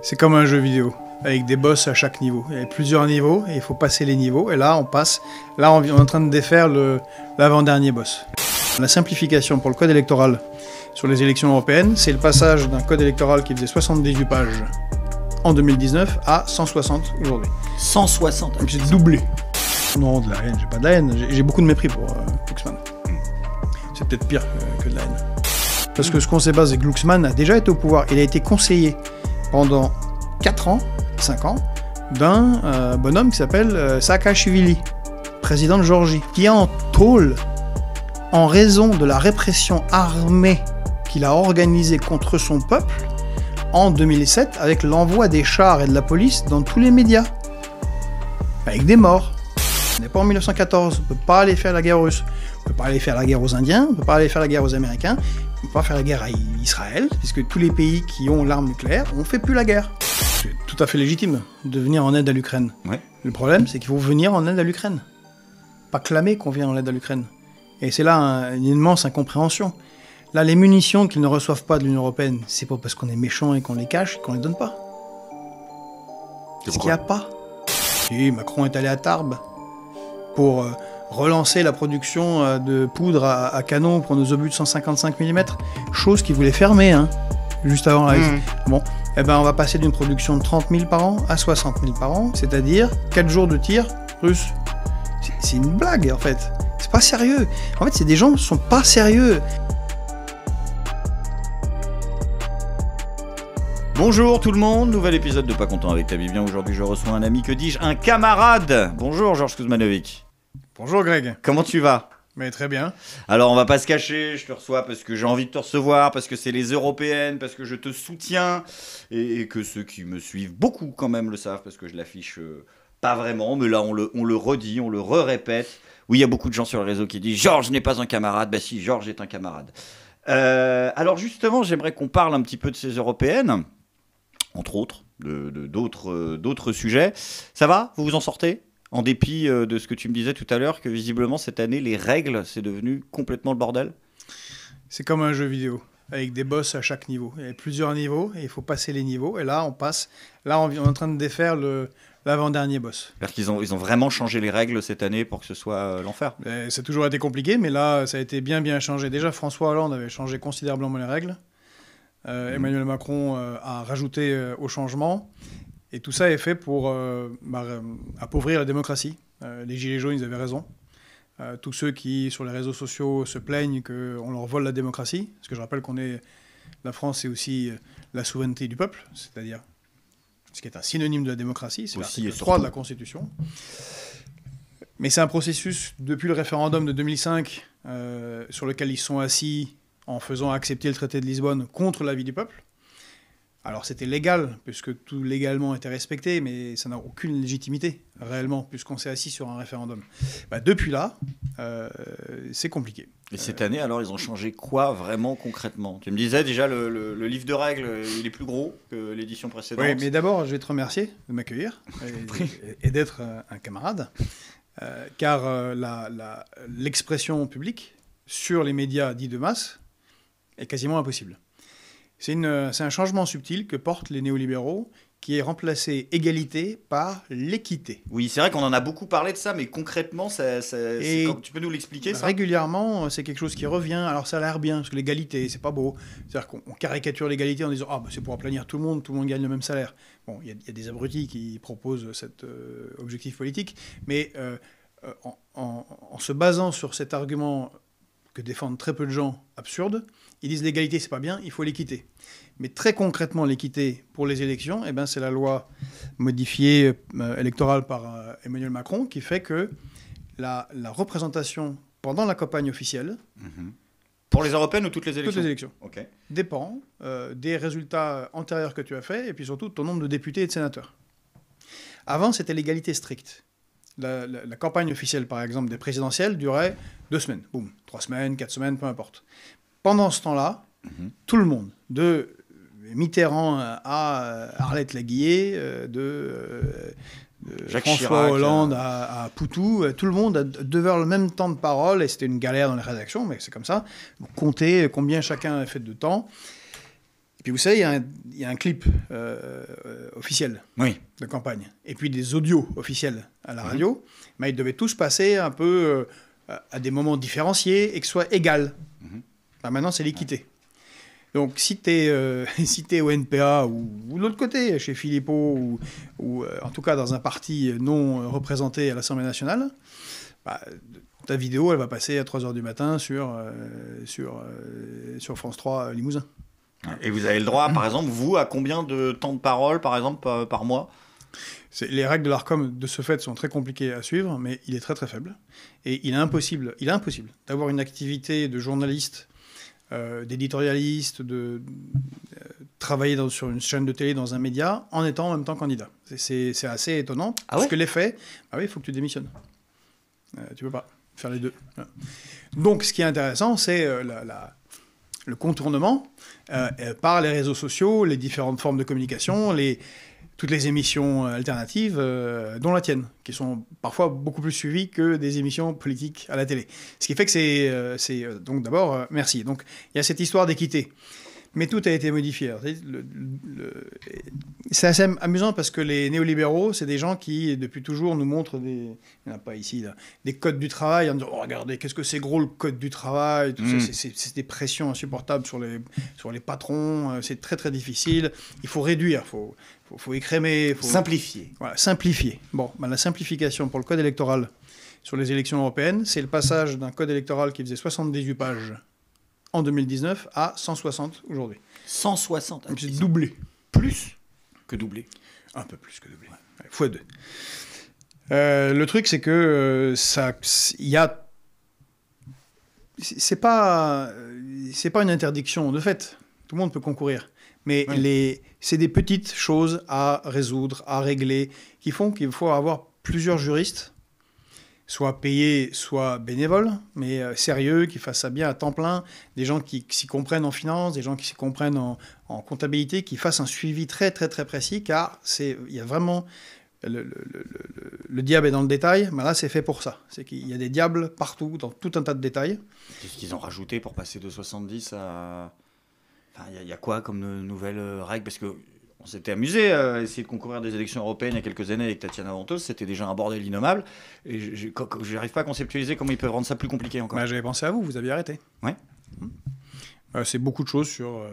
C'est comme un jeu vidéo, avec des boss à chaque niveau. Il y a plusieurs niveaux, et il faut passer les niveaux, et là on passe, là on est en train de défaire l'avant-dernier boss. La simplification pour le code électoral sur les élections européennes, c'est le passage d'un code électoral qui faisait 78 pages en 2019 à 160 aujourd'hui. 160 Donc j'ai doublé. Non, de la haine, j'ai pas de la haine, j'ai beaucoup de mépris pour euh, Glucksmann. C'est peut-être pire que, que, de la haine. Parce que ce qu'on sait pas, c'est que Glucksmann a déjà été au pouvoir, il a été conseiller pendant 4 ans, 5 ans, d'un euh, bonhomme qui s'appelle euh, Saakashvili, président de Georgie, qui est en tôle en raison de la répression armée qu'il a organisée contre son peuple en 2007 avec l'envoi des chars et de la police dans tous les médias. Avec des morts. On n'est pas en 1914, on ne peut pas aller faire la guerre russe. On ne peut pas aller faire la guerre aux Indiens, on ne peut pas aller faire la guerre aux Américains, on pas faire la guerre à Israël, puisque tous les pays qui ont l'arme nucléaire, ont fait plus la guerre. C'est tout à fait légitime de venir en aide à l'Ukraine. Le problème, c'est qu'il faut venir en aide à l'Ukraine. Pas clamer qu'on vient en aide à l'Ukraine. Et c'est là une immense incompréhension. Là, les munitions qu'ils ne reçoivent pas de l'Union Européenne, c'est pas parce qu'on est méchant et qu'on les cache qu'on les donne pas. Ce qu'il n'y a pas. et Macron est allé à Tarbes pour... Euh, relancer la production euh, de poudre à, canon pour nos obus de 155 mm, chose qui voulait fermer hein, juste avant la hmm. Bon, eh ben on va passer d'une production de 30 000 par an à 60 000 par an, c'est-à-dire 4 jours de tir russe. C'est une blague en fait. C'est pas sérieux. En fait, c'est des gens qui sont pas sérieux. Bonjour tout le monde, nouvel épisode de Pas Content avec vie Bien. Aujourd'hui, je reçois un ami, que dis-je, un camarade. Bonjour Georges Kuzmanovic. Bonjour Greg. Comment tu vas mais très bien. Alors on va pas se cacher, je te reçois parce que j'ai envie de te recevoir, parce que c'est les européennes, parce que je te soutiens et, que ceux qui me suivent beaucoup quand même le savent parce que je l'affiche euh, pas vraiment, mais là on le, redit, on le re-répète. Oui, il y a beaucoup de gens sur le réseau qui disent Georges n'est pas un camarade. ben si, Georges est un camarade. Euh, alors justement, j'aimerais qu'on parle un petit peu de ces européennes, entre autres, euh, d'autres sujets. Ça va Vous vous en sortez en dépit euh, de ce que tu me disais tout à l'heure, que visiblement cette année, les règles, c'est devenu complètement le bordel C'est comme un jeu vidéo, avec des boss à chaque niveau. Il y a plusieurs niveaux, et il faut passer les niveaux, et là, on passe. Là, on, est en train de défaire le, l'avant-dernier boss. cest qu'ils ont, ils ont vraiment changé les règles cette année pour que ce soit euh, l'enfer l'enfer. C'est toujours été compliqué, mais là, ça a été bien, bien changé. Déjà, François Hollande avait changé considérablement les règles. Euh, mmh. Emmanuel Macron a rajouté au changement. Et tout ça est fait pour euh, bah, euh, appauvrir la démocratie. Euh, les Gilets jaunes, ils avaient raison. tous ceux qui, sur les réseaux sociaux, se plaignent qu'on leur vole la démocratie, parce que je rappelle qu'on est. La France, c'est aussi la souveraineté du peuple, c'est-à-dire ce qui est un synonyme de la démocratie, c'est l'article 3 de la Constitution. Mais c'est un processus, depuis le référendum de 2005, sur lequel ils sont assis en faisant accepter le traité de Lisbonne contre l'avis du peuple, alors c'était légal, puisque tout légalement était respecté, mais ça n'a aucune légitimité réellement, puisqu'on s'est assis sur un référendum. Bah, depuis là, euh, c'est compliqué. Et cette année, alors, ils ont changé quoi vraiment concrètement Tu me disais déjà, le, livre de règles, il est plus gros que l'édition précédente. Oui, mais d'abord, je vais te remercier de m'accueillir et, d'être euh, un camarade, euh, car l'expression publique sur les médias dits de masse est quasiment impossible. C'est un changement subtil que portent les néolibéraux qui est remplacé égalité par l'équité. Oui, c'est vrai qu'on en a beaucoup parlé de ça, mais concrètement, tu peux nous l'expliquer Régulièrement, euh, c'est quelque chose qui revient. Alors ça a l'air bien, parce que l'égalité, c'est pas beau. C'est-à-dire qu'on caricature l'égalité en disant « Ah, bah, c'est pour aplanir tout le monde, tout le monde gagne le même salaire ». Bon, il y, a des abrutis qui proposent cet euh, objectif politique, mais euh, en, en se basant sur cet argument que défendent très peu de gens absurde, ils disent l'égalité, c'est pas bien, il faut l'équité. Mais très concrètement, l'équité pour les élections, eh ben, c'est la loi modifiée euh, électorale par euh, Emmanuel Macron qui fait que la, représentation pendant la campagne officielle. Mhm. Pour les européennes ou toutes les élections Toutes les élections. Dépend euh, des résultats antérieurs que tu as faits et puis surtout ton nombre de députés et de sénateurs. Avant, c'était l'égalité stricte. La, campagne officielle, par exemple, des présidentielles durait deux semaines, boum, trois semaines, quatre semaines, peu importe pendant ce temps-là, mhm. tout le monde, de euh, Mitterrand euh, à euh, Arlette Laguiller, de, François Hollande à, Poutou, tout le monde a devait le même temps de parole, et c'était une galère dans les rédactions, mais c'est comme ça. Vous comptez combien chacun a fait de temps. Et puis vous savez, il y, a un clip officiel oui. de campagne, et puis des audios officiels à la mhm. radio, mais ils devaient tous passer un peu à des moments différenciés et que ce soit égal. Bah, maintenant, c'est l'équité. Donc, si tu es, euh, au NPA ou, de l'autre côté, chez Philippot, ou, euh, en tout cas dans un parti non représenté à l'Assemblée nationale, bah, ta vidéo, elle va passer à 3h du matin sur, euh, sur, France 3 Limousin. Et vous avez le droit, par exemple, vous, à combien de temps de parole, par exemple, par, mois les règles de l'ARCOM, de ce fait, sont très compliquées à suivre, mais il est très très faible. Et il est impossible, il est impossible d'avoir une activité de journaliste euh, d'éditorialiste, de euh, travailler sur une chaîne de télé, dans un média, en étant en même temps candidat. C'est assez étonnant. Ah parce que l'effet, ah oui, il faut que tu démissionnes. Euh, tu peux pas faire les deux. Donc, ce qui est intéressant, c'est la, le contournement par les réseaux sociaux, les différentes formes de communication, les, toutes les émissions euh, alternatives, euh, dont la tienne, qui sont parfois beaucoup plus suivies que des émissions politiques à la télé. Ce qui fait que c'est... Euh, donc d'abord, merci. Donc il y a cette histoire d'équité mais tout a été modifié. c'est assez amusant parce que les néolibéraux, c'est des gens qui, depuis toujours, nous montrent des, pas ici, des codes du travail en disant oh, regardez, qu'est-ce que c'est gros le code du travail hmm. C'est des pressions insupportables sur les, sur les patrons, euh, c'est très très difficile. Il faut réduire, il faut, faut, faut écrémer. Faut... Simplifier. Voilà, simplifier. Bon, ben, la simplification pour le code électoral sur les élections européennes, c'est le passage d'un code électoral qui faisait 78 pages en 2019 à 160 aujourd'hui. 160 C'est doublé. Plus que doublé. Un peu plus que doublé. fois deux. Euh, le truc, c'est que euh, ça, il y a, c'est pas, c'est pas une interdiction de fait. Tout le monde peut concourir, mais les, c'est des petites choses à résoudre, à régler, qui font qu'il faut avoir plusieurs juristes soit payés, soit bénévoles, mais euh, sérieux, qui fassent ça bien à temps plein, des gens qui, s'y comprennent en finance, des gens qui s'y comprennent en, comptabilité, qui fassent un suivi très très très précis, car c'est, il y a vraiment... Le, diable est dans le détail, mais là c'est fait pour ça. C'est qu'il y a des diables partout, dans tout un tas de détails. Qu'est-ce qu'ils ont rajouté pour passer de 70 à... Il y, a quoi comme nouvelle euh, règle Parce que s'était amusé à euh, essayer de concourir des élections européennes il y a quelques années avec Tatiana Ventos. C'était déjà un bordel innommable. Et je n'arrive pas à conceptualiser comment ils peuvent rendre ça plus compliqué encore. Bah, j'avais pensé à vous, vous aviez arrêté. Oui. Mmh. — euh, c'est beaucoup de choses sur euh,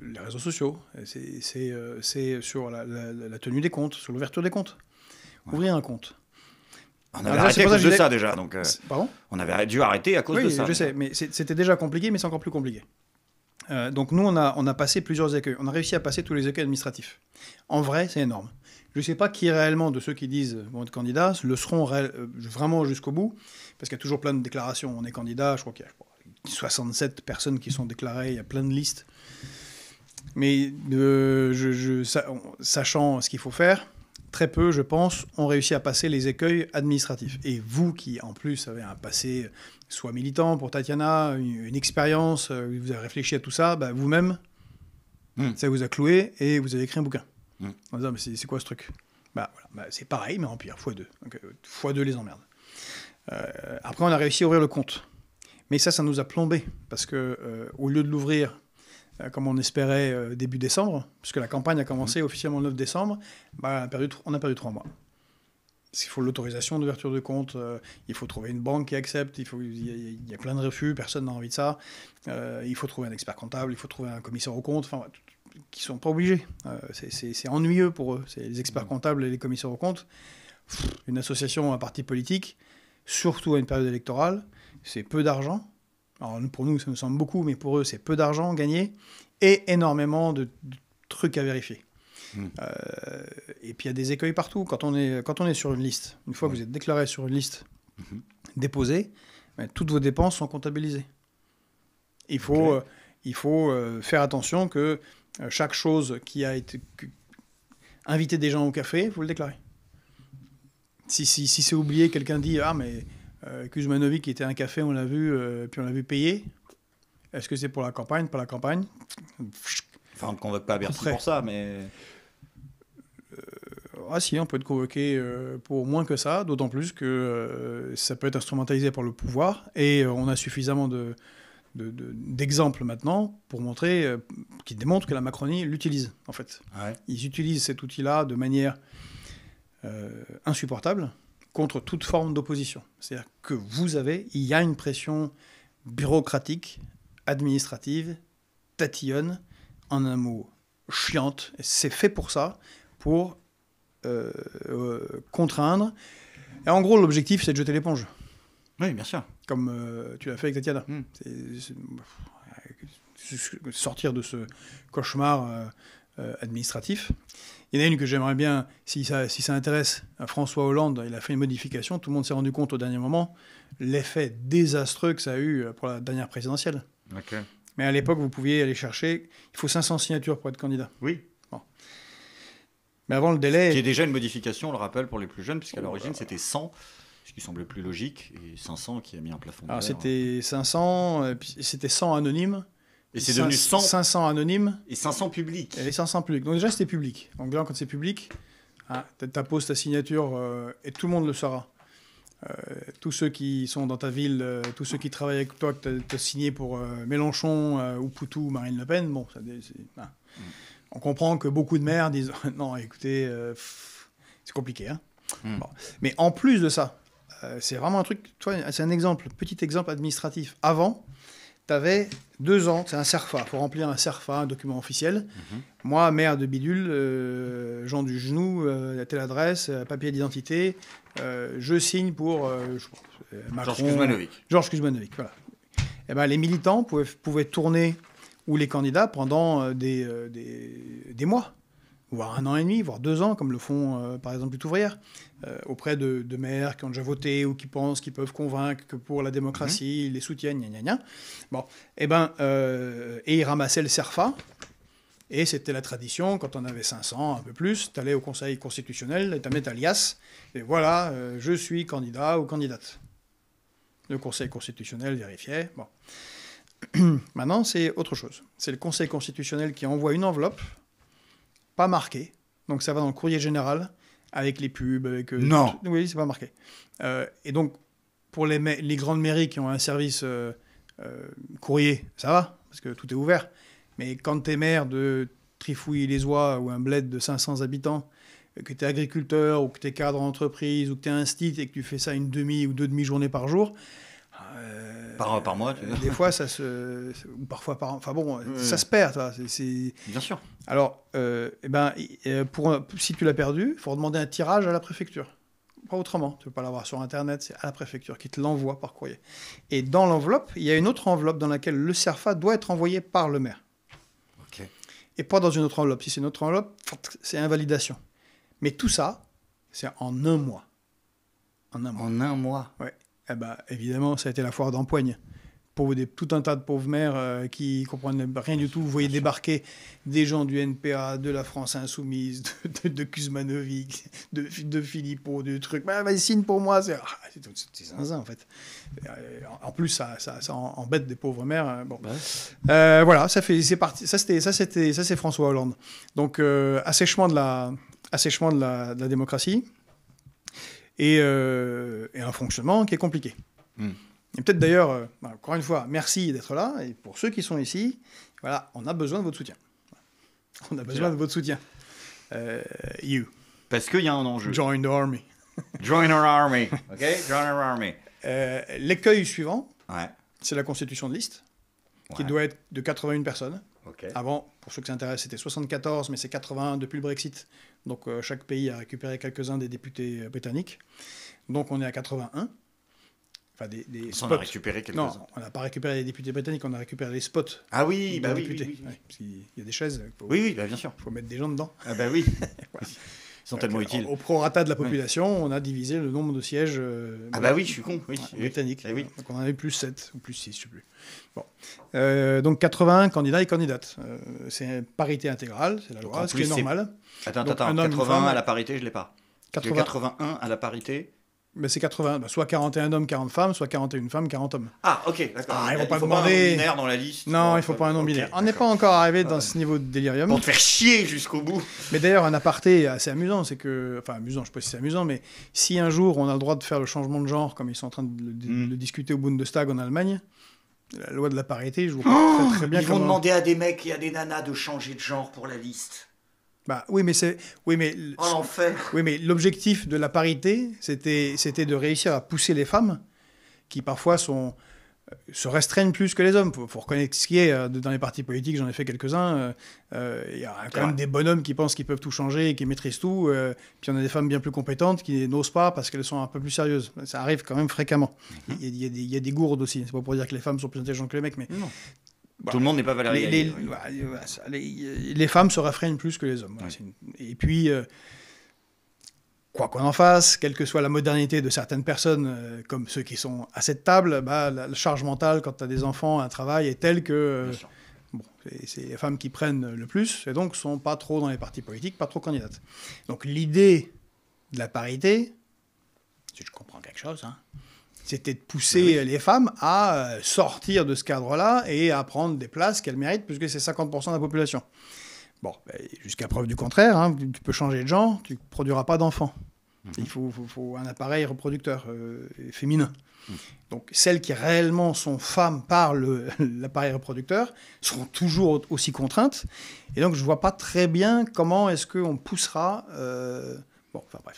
les réseaux sociaux, c'est sur la, tenue des comptes, sur l'ouverture des comptes. Ouvrir un compte. On avait ah, arrêté à cause de ça déjà. Pardon On avait dû arrêter à cause de ça. je sais, mais c'était déjà compliqué, mais c'est encore plus compliqué. Euh, donc nous, on a, passé plusieurs écueils. On a réussi à passer tous les écueils administratifs. En vrai, c'est énorme. Je ne sais pas qui réellement de ceux qui disent vont être candidats le seront euh, vraiment jusqu'au bout, parce qu'il y a toujours plein de déclarations. On est candidat, je crois qu'il y a 67 personnes qui sont déclarées, il y a plein de listes. Mais euh, sachant ce qu'il faut faire, très peu, je pense, ont réussi à passer les écueils administratifs. Et vous, qui en plus avez un passé euh, soit militant pour Tatiana, une, expérience, euh, vous avez réfléchi à tout ça, bah, vous-même, hmm. ça vous a cloué et vous avez écrit un bouquin. Hmm. En disant, mais c'est quoi ce truc bah, bah, C'est pareil, mais en pire, x2. Donc, euh, x2 les emmerdes. après, on a réussi à ouvrir le compte. Mais ça, ça nous a plombé, parce que au lieu de l'ouvrir euh, comme on espérait euh, début décembre, puisque la campagne a commencé mmh. officiellement le 9 décembre, bah, on, a perdu, trois mois. Il faut l'autorisation d'ouverture de compte, euh, il faut trouver une banque qui accepte, il, faut, il, y, a, plein de refus, personne n'a envie de ça. il faut trouver un expert comptable, il faut trouver un commissaire aux comptes, enfin, qui sont pas obligés. c'est ennuyeux pour eux, les experts mmh. comptables et les commissaires aux comptes. une association, un parti politique, surtout à une période électorale, c'est peu d'argent. Alors, pour nous, ça nous semble beaucoup, mais pour eux, c'est peu d'argent gagné et énormément de, trucs à vérifier. Hmm. Euh, et puis il y a des écueils partout. Quand on est, quand on est sur une liste, une fois que vous êtes déclaré sur une liste hmm. déposée, ben, toutes vos dépenses sont comptabilisées. Il faut, euh, il faut euh, faire attention que chaque chose qui a été. inviter des gens au café, vous le déclarez. Si, si, si c'est oublié, quelqu'un dit Ah, mais euh, Kuzmanovic était un café, on l'a vu, euh, puis on l'a vu payer. Est-ce que c'est pour la campagne Pas la campagne Enfin, on ne convoque pas bien pour ça, mais. Euh, ah si, on peut être convoqué euh, pour moins que ça, d'autant plus que ça peut être instrumentalisé par le pouvoir, et on a suffisamment de, d'exemples maintenant pour montrer, qui démontrent que la Macronie l'utilise, en fait. Ils utilisent cet outil-là de manière insupportable, contre toute forme d'opposition. C'est-à-dire que vous avez, il y a une pression bureaucratique, administrative, tatillonne, en un mot, chiante. C'est fait pour ça, pour euh, euh, contraindre. Et en gros, l'objectif, c'est de jeter l'éponge. Oui, bien sûr. Comme euh, tu l'as fait avec Tatiana. Hmm. sortir de ce cauchemar administratif. Il y en a une que j'aimerais bien, si ça, si ça intéresse à euh, François Hollande, il a fait une modification, tout le monde s'est rendu compte au dernier moment, l'effet désastreux que ça a eu euh, pour la dernière présidentielle. Mais à l'époque, vous pouviez aller chercher, il faut 500 signatures pour être candidat. Oui. Bon. Mais avant le délai... y a déjà une modification, on le rappelle, pour les plus jeunes, puisqu'à l'origine, oh, bah, c'était 100 ce qui semblait plus logique, et 500 qui a mis un plafond. Alors c'était 500, hein. c'était 100 anonymes, et c'est devenu 500 anonymes. Et 500 publics. Et 500 publics. Donc déjà, c'était public. Donc là, quand c'est public, ah, ta poste, ta signature, euh, et tout le monde le saura. Euh, tous ceux qui sont dans ta ville, euh, tous ceux qui travaillent avec toi, que tu signé pour Mélenchon ou Poutou ou Marine Le Pen, bon, ah. on comprend que beaucoup de maires disent non, écoutez, c'est compliqué. Hein hmm. Mais en plus de ça, c'est vraiment un truc, c'est un exemple, petit exemple administratif. Avant, tu avais deux ans, c'est un SERFA, pour remplir un SERFA, un document officiel. Mhm. Moi, maire de bidule, euh, Jean du genou, euh, telle adresse, euh, papier d'identité, je signe pour Georges Kuzmanovic. Georges Kuzmanovic, voilà. Et eh ben, les militants pouvaient, tourner ou les candidats pendant des mois voire un an et demi, voire deux ans, comme le font euh, par exemple les ouvrières, euh, auprès de, maires qui ont déjà voté ou qui pensent qu'ils peuvent convaincre que pour la démocratie, mhm. ils les soutiennent, gna gna gna. Bon, et eh ben, euh, et ils ramassaient le SERFA. Et c'était la tradition, quand on avait 500, un peu plus, tu allais au Conseil constitutionnel, tu mettais alias alias. et voilà, je suis candidat ou candidate. Le Conseil constitutionnel vérifiait. Bon. Maintenant, c'est autre chose. C'est le Conseil constitutionnel qui envoie une enveloppe pas marqué. Donc ça va dans le courrier général avec les pubs, avec. Euh, non. Oui, c'est pas marqué. Euh, et donc pour les, grandes mairies qui ont un service euh, courrier, ça va parce que tout est ouvert. Mais quand tu es maire de Trifouille-les-Oies ou un bled de 500 habitants, que tu es agriculteur ou que tu es cadre en entreprise ou que tu es un site et que tu fais ça une demi ou deux demi-journées par jour, par, mois. Tu des fois, ça se. parfois par Enfin bon, ça se perd, C'est, Bien sûr. Alors, euh, eh ben, euh, pour, si tu l'as perdu, il faut demander un tirage à la préfecture. Pas autrement. Tu ne peux pas l'avoir sur Internet, c'est à la préfecture qui te l'envoie par courrier. Et dans l'enveloppe, il y a une autre enveloppe dans laquelle le CERFA doit être envoyé par le maire. OK. Et pas dans une autre enveloppe. Si c'est une autre enveloppe, c'est invalidation. Mais tout ça, c'est en un mois. En un mois. En un mois. Ouais eh ben, évidemment, ça a été la foire d'empoigne. Pour des, tout un tas de pauvres mères euh, qui comprennent rien du tout. Vous voyez débarquer des gens du NPA, de la France Insoumise, de, Kuzmanovic, de, de Philippot, du truc. Bah, signe pour moi. C'est ah, zinzin, en fait. Euh, en plus, ça, embête des pauvres mères. Hein, bon. Euh, voilà, ça fait, c'est parti. Ça, c'était, ça, c'était, ça, c'est François Hollande. Donc, assèchement de la, assèchement de la démocratie. Euh, et, un fonctionnement qui est compliqué. Hmm. Et peut-être d'ailleurs, euh, encore une fois, merci d'être là. Et pour ceux qui sont ici, voilà, on a besoin de votre soutien. On a besoin de votre soutien. Euh, you. Parce qu'il y a un enjeu. Join the army. Join our army. OK Join our army. L'écueil suivant, c'est la constitution de liste, qui doit être de 81 personnes. Avant, pour ceux qui s'intéressent, c'était 74, mais c'est 81 depuis le Brexit. Donc euh, chaque pays a récupéré quelques-uns des députés euh, britanniques. Donc on est à 81. Enfin, des, On on n'a pas récupéré les députés britanniques, on a récupéré les spots. Ah oui, bah oui, Il y a des chaises. oui, oui, bah, bien sûr. Il faut mettre des gens dedans. Ah bah oui. sont tellement utiles. Au prorata de la population, on a divisé le nombre de sièges. britanniques. Euh, — ah bah oui, je suis con, oui. Eh donc on en avait plus 7 ou plus 6, je sais plus. Bon. Euh, donc 80 candidats et candidates. Euh, c'est parité intégrale, c'est la loi, ce qui est normal. Attends, attends, attends, 81 à la parité, je ne l'ai pas. 81 à la parité mais c'est 80, bah, soit 41 hommes, 40 femmes, soit 41 femmes, 40 hommes. Ah, ok, d'accord. Ah, faut pas un nom binaire dans la liste. Non, il ne faut pas un nom binaire. On n'est pas encore arrivé dans ce niveau de délirium. Pour te faire chier jusqu'au bout. Mais d'ailleurs, un aparté assez amusant, c'est que. Enfin, amusant, je sais pas si c'est amusant, mais si un jour on a le droit de faire le changement de genre, comme ils sont en train de le, mm. discuter au Bundestag en Allemagne, la loi de la parité, je vous oh, très, très bien. Ils vont demander à des mecs et à des nanas de changer de genre pour la liste. Bah, oui, mais c'est oui, mais en oh, enfer. Oui, mais l'objectif de la parité, c'était c'était de réussir à pousser les femmes qui parfois sont euh, se restreignent plus que les hommes. Il faut, reconnaître ce qui est euh, dans les partis politiques, j'en ai fait quelques-uns. Euh, il y a quand même des bonhommes qui pensent qu'ils peuvent tout changer et qui maîtrisent tout. il puis on a des femmes bien plus compétentes qui n'osent pas parce qu'elles sont un peu plus sérieuses. Ça arrive quand même fréquemment. Mhm. Il y, a des gourdes aussi. C'est pas pour dire que les femmes sont plus intelligentes que les mecs, mais non. Bah, Tout le monde n'est pas valable. les, femmes se rafraînent plus que les hommes. Et puis, euh, quoi qu'on en fasse, quelle que soit la modernité de certaines personnes, euh, comme ceux qui sont à cette table, bah, la, charge mentale quand tu as des enfants, un travail est telle que euh, bon, c'est les femmes qui prennent le plus et donc sont pas trop dans les partis politiques, pas trop candidates. Donc l'idée de la parité, si je comprends quelque chose, hein, c'était de pousser ben les femmes à euh, sortir de ce cadre-là et à prendre des places qu'elles méritent, puisque c'est 50% de la population. Bon, ben, jusqu'à preuve du contraire, hein, tu peux changer de genre, tu ne produiras pas d'enfants. Mhm. Il faut, faut, un appareil reproducteur euh, féminin. Mhm. Donc celles qui réellement sont femmes par l'appareil reproducteur seront toujours aussi contraintes. Et donc je ne vois pas très bien comment est-ce qu'on poussera euh,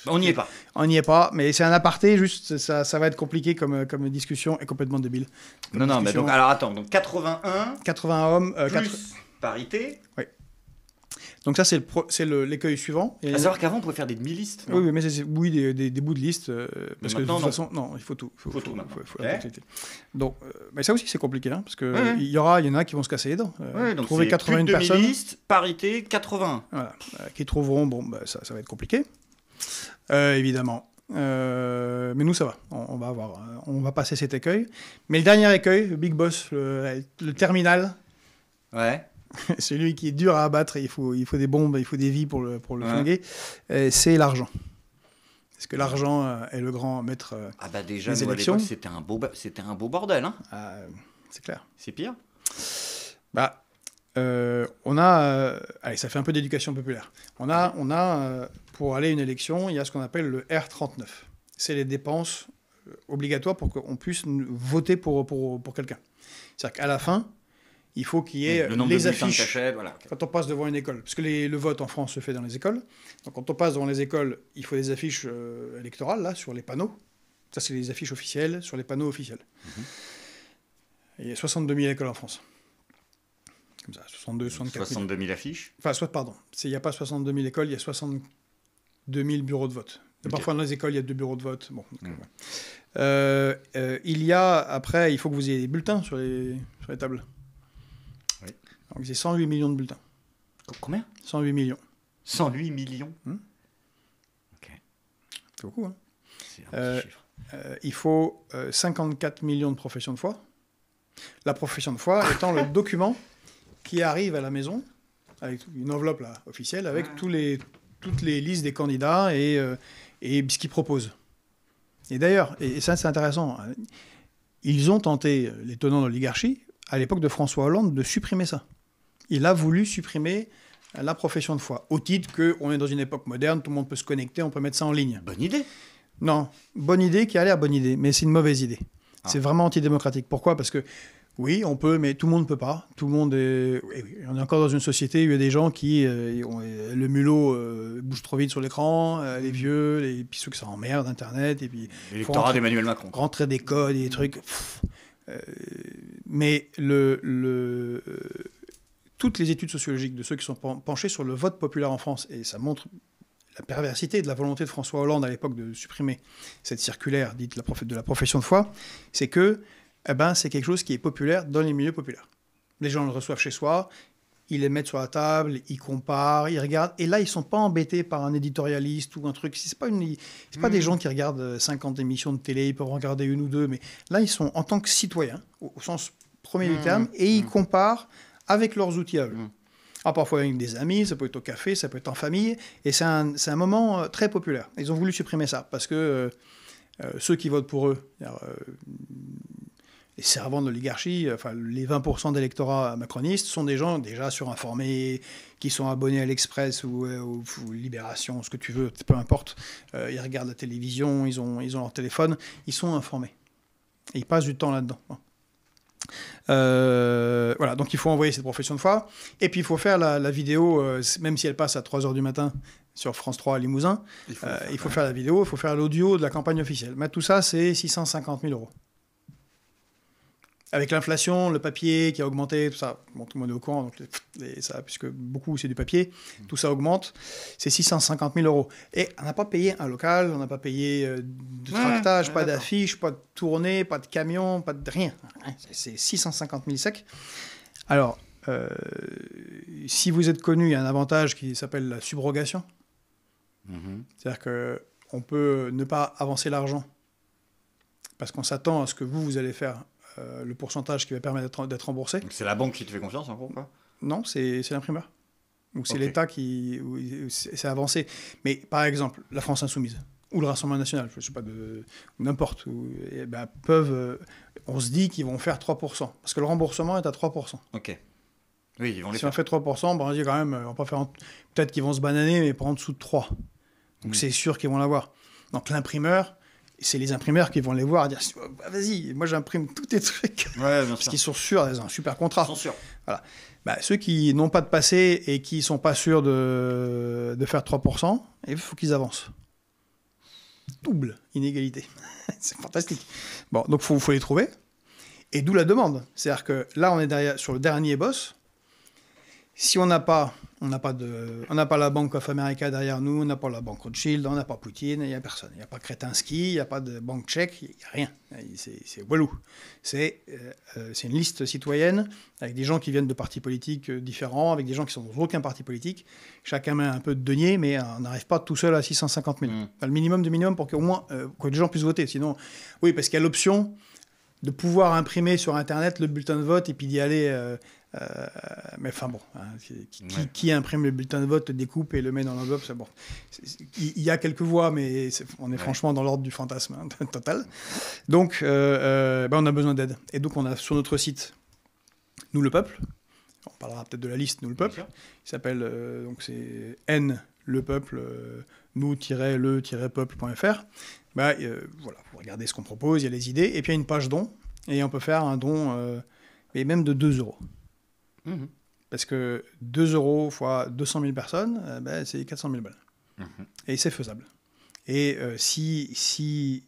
on n'y est pas. On n'y est pas, mais c'est un aparté, juste, ça, ça va être compliqué comme, comme discussion et complètement débile. non, non, mais donc, alors attends, donc 81. 80 hommes. Euh, plus 4... parité. Oui. Donc ça, c'est l'écueil suivant. Et à savoir qu'avant, on pouvait faire des demi-listes. Oui, mais c'est oui, des, bouts de liste. Euh, parce que de toute façon, non, il faut tout. Il faut, tout donc, euh, mais ça aussi, c'est compliqué, hein, parce qu'il il y, aura, il y en a qui vont se casser les trouver 81 plus de personnes. Liste, parité, 80. Voilà, qui trouveront, bon, bah, ça, ça va être compliqué. Euh, évidemment. Euh, mais nous, ça va. On, va avoir, euh, on va passer cet écueil. Mais le dernier écueil, le Big Boss, le, terminal. Ouais. Celui qui est dur à abattre, il faut, il faut des bombes, il faut des vies pour le, pour le flinguer. C'est l'argent. Parce que l'argent est le grand maître ah bah déjà, des élections. C'était un, beau, c'était un beau bordel. Hein. Ah, c'est clair. C'est pire Bah, on a... allez, ça fait un peu d'éducation populaire. On a, on a pour aller à une élection, il y a ce qu'on appelle le R39. C'est les dépenses euh, obligatoires pour qu'on puisse voter pour, pour, pour quelqu'un. C'est-à-dire qu'à la fin, il faut qu'il y ait le nombre les affiches voilà. quand on passe devant une école. Parce que le vote en France se fait dans les écoles. Donc quand on passe devant les écoles, il faut des affiches euh, électorales, là, sur les panneaux. Ça, c'est les affiches officielles, sur les panneaux officiels. Il y a 62 000 écoles en France. Comme ça, 62, 000. 62 000 affiches Enfin, soit, pardon. Il n'y a pas 62 000 écoles, il y a 64 2000 bureaux de vote. Parfois dans les écoles, il y a deux bureaux de vote. Mm. Euh, euh, il y a, après, il faut que vous ayez des bulletins sur les, tables. Oui. Donc c'est 108 millions de bulletins. Combien 108 millions. 108 millions hmm. Ok. C'est beaucoup, hein. euh, il faut 54 millions de professions de foi. La profession de foi étant le document qui arrive à la maison, avec une enveloppe là, officielle, avec ah. tous les toutes les listes des candidats et, euh, et ce qu'ils proposent. Et d'ailleurs, et ça c'est intéressant, ils ont tenté, les tenants de l'oligarchie, à l'époque de François Hollande, de supprimer ça. Il a voulu supprimer la profession de foi, au titre qu'on est dans une époque moderne, tout le monde peut se connecter, on peut mettre ça en ligne. Bonne idée Non, bonne idée qui allait à bonne idée, mais c'est une mauvaise idée. Ah. C'est vraiment antidémocratique. Pourquoi Parce que oui, on peut, mais tout le monde ne peut pas. Tout le monde est... On est encore dans une société où il y a des gens qui... Euh, ont... Euh, le mulot euh, bouge trop vite sur l'écran, les mhm. vieux, les... puis ceux qui s'emmerdent, Internet, et puis... L'électorat rentrer... d'Emmanuel Macron. Rentrer des codes et des trucs... Mhm. mais le... toutes les études sociologiques de ceux qui sont penchés sur le vote populaire en France, et ça montre la perversité de la volonté de François Hollande à l'époque de supprimer cette circulaire dite de la profession de foi, c'est que eh ben, c'est quelque chose qui est populaire dans les milieux populaires. Les gens le reçoivent chez soi, ils les mettent sur la table, ils comparent, ils regardent. Et là, ils ne sont pas embêtés par un éditorialiste ou un truc. Ce pas, une... pas des mmh. gens qui regardent 50 euh, émissions de télé, ils peuvent regarder une ou deux, mais là, ils sont en tant que citoyens, au, sens premier du mmh. terme, et ils mmh. comparent avec leurs outils à eux. parfois avec des amis, ça peut être au café, ça peut être en famille, et c'est un, moment euh, très populaire. Ils ont voulu supprimer ça, parce que euh, ceux qui votent pour eux, les servants de l'oligarchie, euh, enfin les 20% d'électorats macronistes sont des gens déjà surinformés, qui sont abonnés à l'Express ou, euh, Libération, ce que tu veux, peu importe. Euh, ils regardent la télévision, ils ont, ils ont leur téléphone, ils sont informés. Et ils passent du temps là-dedans. voilà, donc il faut envoyer cette profession de foi. Et puis il faut faire la, vidéo, même si elle passe à 3h du matin sur France 3 à Limousin, il faut, faire, il faut faire la vidéo, il faut faire l'audio de la campagne officielle. Mais tout ça, c'est 650 000 euros avec l'inflation, le papier qui a augmenté, tout ça, tout le monde est au courant, donc ça, puisque beaucoup c'est du papier, mmh. tout ça augmente, c'est 650 000 euros. Et on n'a pas payé un local, on n'a pas payé euh, de ah, tractage, pas d'affiche, pas de tournée, pas de camion, pas de rien. Hein, c'est 650 000 secs. Alors, euh, si vous êtes connu, il y a un avantage qui s'appelle la subrogation. Mmh. C'est-à-dire qu'on peut ne pas avancer l'argent parce qu'on s'attend à ce que vous, vous allez faire euh, le pourcentage qui va permettre d'être remboursé. C'est la banque qui te fait confiance en gros Non, c'est l'imprimeur. donc c'est l'État qui. C'est avancé. Mais par exemple, la France Insoumise ou le Rassemblement National, je sais pas, de, n'importe, où, eh ben, peuvent. Euh, on se dit qu'ils vont faire 3%, parce que le remboursement est à 3%. Ok. Oui, ils vont les si on fait 3%, on dit quand même, euh, on va faire. Peut-être qu'ils vont se bananer, mais pas en dessous de 3. Donc hmm. c'est sûr qu'ils vont l'avoir. Donc l'imprimeur, c'est les imprimeurs qui vont les voir et dire oh, bah, vas-y, moi j'imprime tous tes trucs. Parce qu'ils sont sûrs, ils ont un super contrat. sûrs. Voilà. Bah, ceux qui n'ont pas de passé et qui sont pas sûrs de, de faire 3%, il eh, faut qu'ils avancent. Double inégalité. c'est fantastique. Bon, donc il faut, faut, les trouver. Et d'où la demande. C'est-à-dire que là, on est derrière, sur le dernier boss. Si on n'a pas on n'a pas, de, on pas la Banque of America derrière nous, on n'a pas la Banque Rothschild, on n'a pas Poutine, il n'y a personne. Il n'y a pas Kretinsky, il n'y a pas de Banque tchèque, il n'y a rien. C'est Walou. Euh, euh, c'est une liste citoyenne avec des gens qui viennent de partis politiques euh, différents, avec des gens qui sont dans aucun parti politique. Chacun met un peu de denier, mais on n'arrive pas tout seul à 650 000. Mm. Le minimum de minimum pour qu'au moins que les gens puissent voter. Sinon, oui, parce qu'il y a l'option de pouvoir imprimer sur Internet le bulletin de vote et puis d'y aller. Euh, mais enfin bon, hein, qui, imprime le bulletin de vote, découpe et le met dans l'enveloppe, Il y a quelques voix, mais on est franchement dans l'ordre du fantasme hein, total. Donc, euh, euh, ben, on a besoin d'aide. Et donc, on a sur notre site, nous le peuple, on parlera peut-être de la liste, nous le peuple, qui s'appelle, donc c'est N, le peuple, nous-le-peuple.fr. Ben, voilà, vous regardez ce qu'on propose, il y a les idées, et puis il y a une page don, et on peut faire un don, et même de 2 euros. Mhm. Parce que 2 euros fois 200 000 personnes, euh, ben, c'est 400 000 balles. Mhm. Et c'est faisable. Et euh, si, si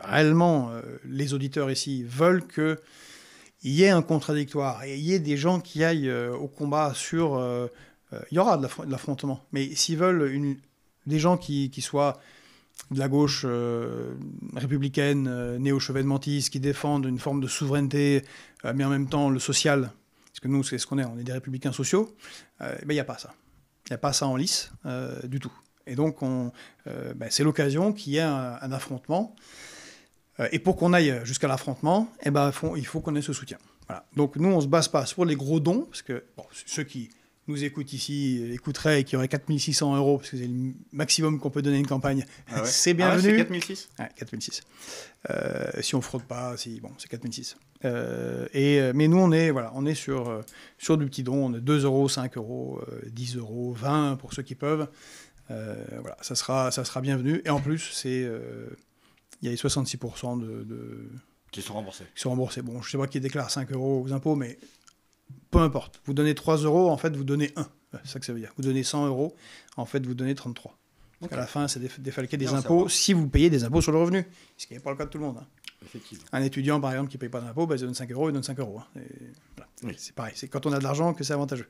réellement euh, les auditeurs ici veulent qu'il y ait un contradictoire et il y ait des gens qui aillent au combat sur... Il y aura de l'affrontement. Mais s'ils veulent une, des gens qui, qui soient de la gauche républicaine, néo-chevènementiste, qui défendent une forme de souveraineté, mais en même temps le social parce que nous, c'est ce qu'on est, on est des républicains sociaux, euh, ben, il n'y a pas ça. Il n'y a pas ça en lice euh, du tout. Et donc, euh, ben, c'est l'occasion qu'il y ait un, affrontement. et pour qu'on aille jusqu'à l'affrontement, eh ben, il faut qu'on ait ce soutien. Donc, nous, on ne se base pas sur les gros dons, parce que ceux qui nous écoutent ici écouteraient et qui auraient 4600 euros, parce que c'est le maximum qu'on peut donner à une campagne, ah c'est bienvenu. Ah ouais, c'est ouais, si on fraude pas, si, bon, c'est 4600. Euh, et, euh, mais nous, on est, voilà, on est sur, euh, sur du petit don. On est 2 euros, 5 euros, 10 euros, 20 pour ceux qui peuvent. voilà, ça sera, ça sera bienvenu. Et en plus, c'est il y a les 66% de, Qui sont remboursés. Qui sont Bon, je sais pas qui déclare 5 euros aux impôts, mais peu importe. Vous donnez 3 euros, en fait, vous donnez 1. C'est ça que ça veut dire. Vous donnez 100 euros, en fait, vous donnez 33. Donc à la fin, c'est défalquer des impôts si vous payez des impôts sur le revenu, ce qui n'est pas le cas de tout le monde. Hein. Effectivement. Un étudiant, par exemple, qui ne paye pas d'impôts, bah, il donne 5 euros, il donne 5 euros. Hein. C'est pareil, c'est quand on a de l'argent que c'est avantageux.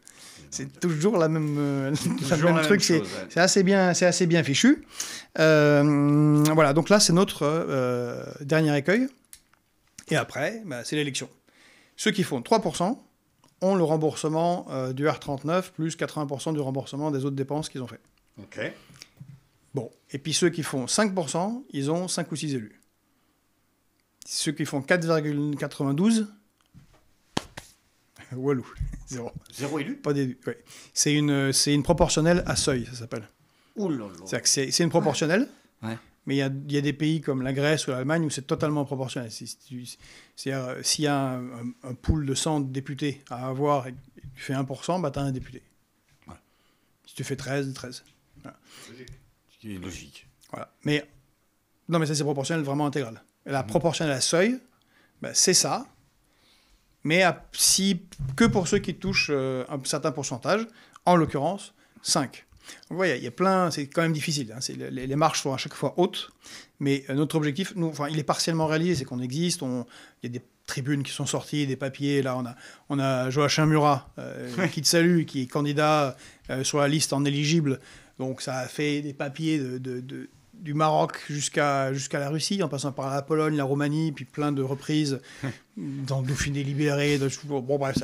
C'est toujours la même, euh, truc, c'est assez, bien, assez bien fichu. Euh, voilà, donc là, c'est notre euh, dernier écueil. Et après, ben, c'est l'élection. Ceux qui font 3% ont le remboursement du R39 plus 80% du remboursement des autres dépenses qu'ils ont fait. OK. Et puis ceux qui font 5%, ils ont 5 ou 6 élus. Ceux qui font 4,92, Walou, zéro. Zéro élu Pas d'élu, oui. C'est une, une proportionnelle à seuil, ça s'appelle. C'est, c'est une proportionnelle, mais il y a, des pays comme la Grèce ou l'Allemagne où c'est totalement proportionnel. C'est-à-dire, euh, s'il y a un, pool de 100 députés à avoir et tu fais 1%, bah, tu as un député. Si tu fais 13, 13. Voilà qui est logique. Voilà. Mais non, mais ça, c'est proportionnel vraiment intégral. La proportionnalité mhm. proportionnelle à seuil, ben, c'est ça. Mais si, que pour ceux qui touchent euh, un certain pourcentage, en l'occurrence, 5. Vous voyez, il y a plein, c'est quand même difficile. Hein. les, marches sont à chaque fois hautes, mais euh, notre objectif, nous, enfin, il est partiellement réalisé, c'est qu'on existe. On, il y a des tribunes qui sont sorties, des papiers. Là, on a, on a Joachim Murat euh, qui te salue, qui est candidat sur la liste en éligible donc ça a fait des papiers du Maroc jusqu'à jusqu'à la Russie, en passant par la Pologne, la Roumanie, puis plein de reprises dans le Dauphiné libéré. De... Bon, bref,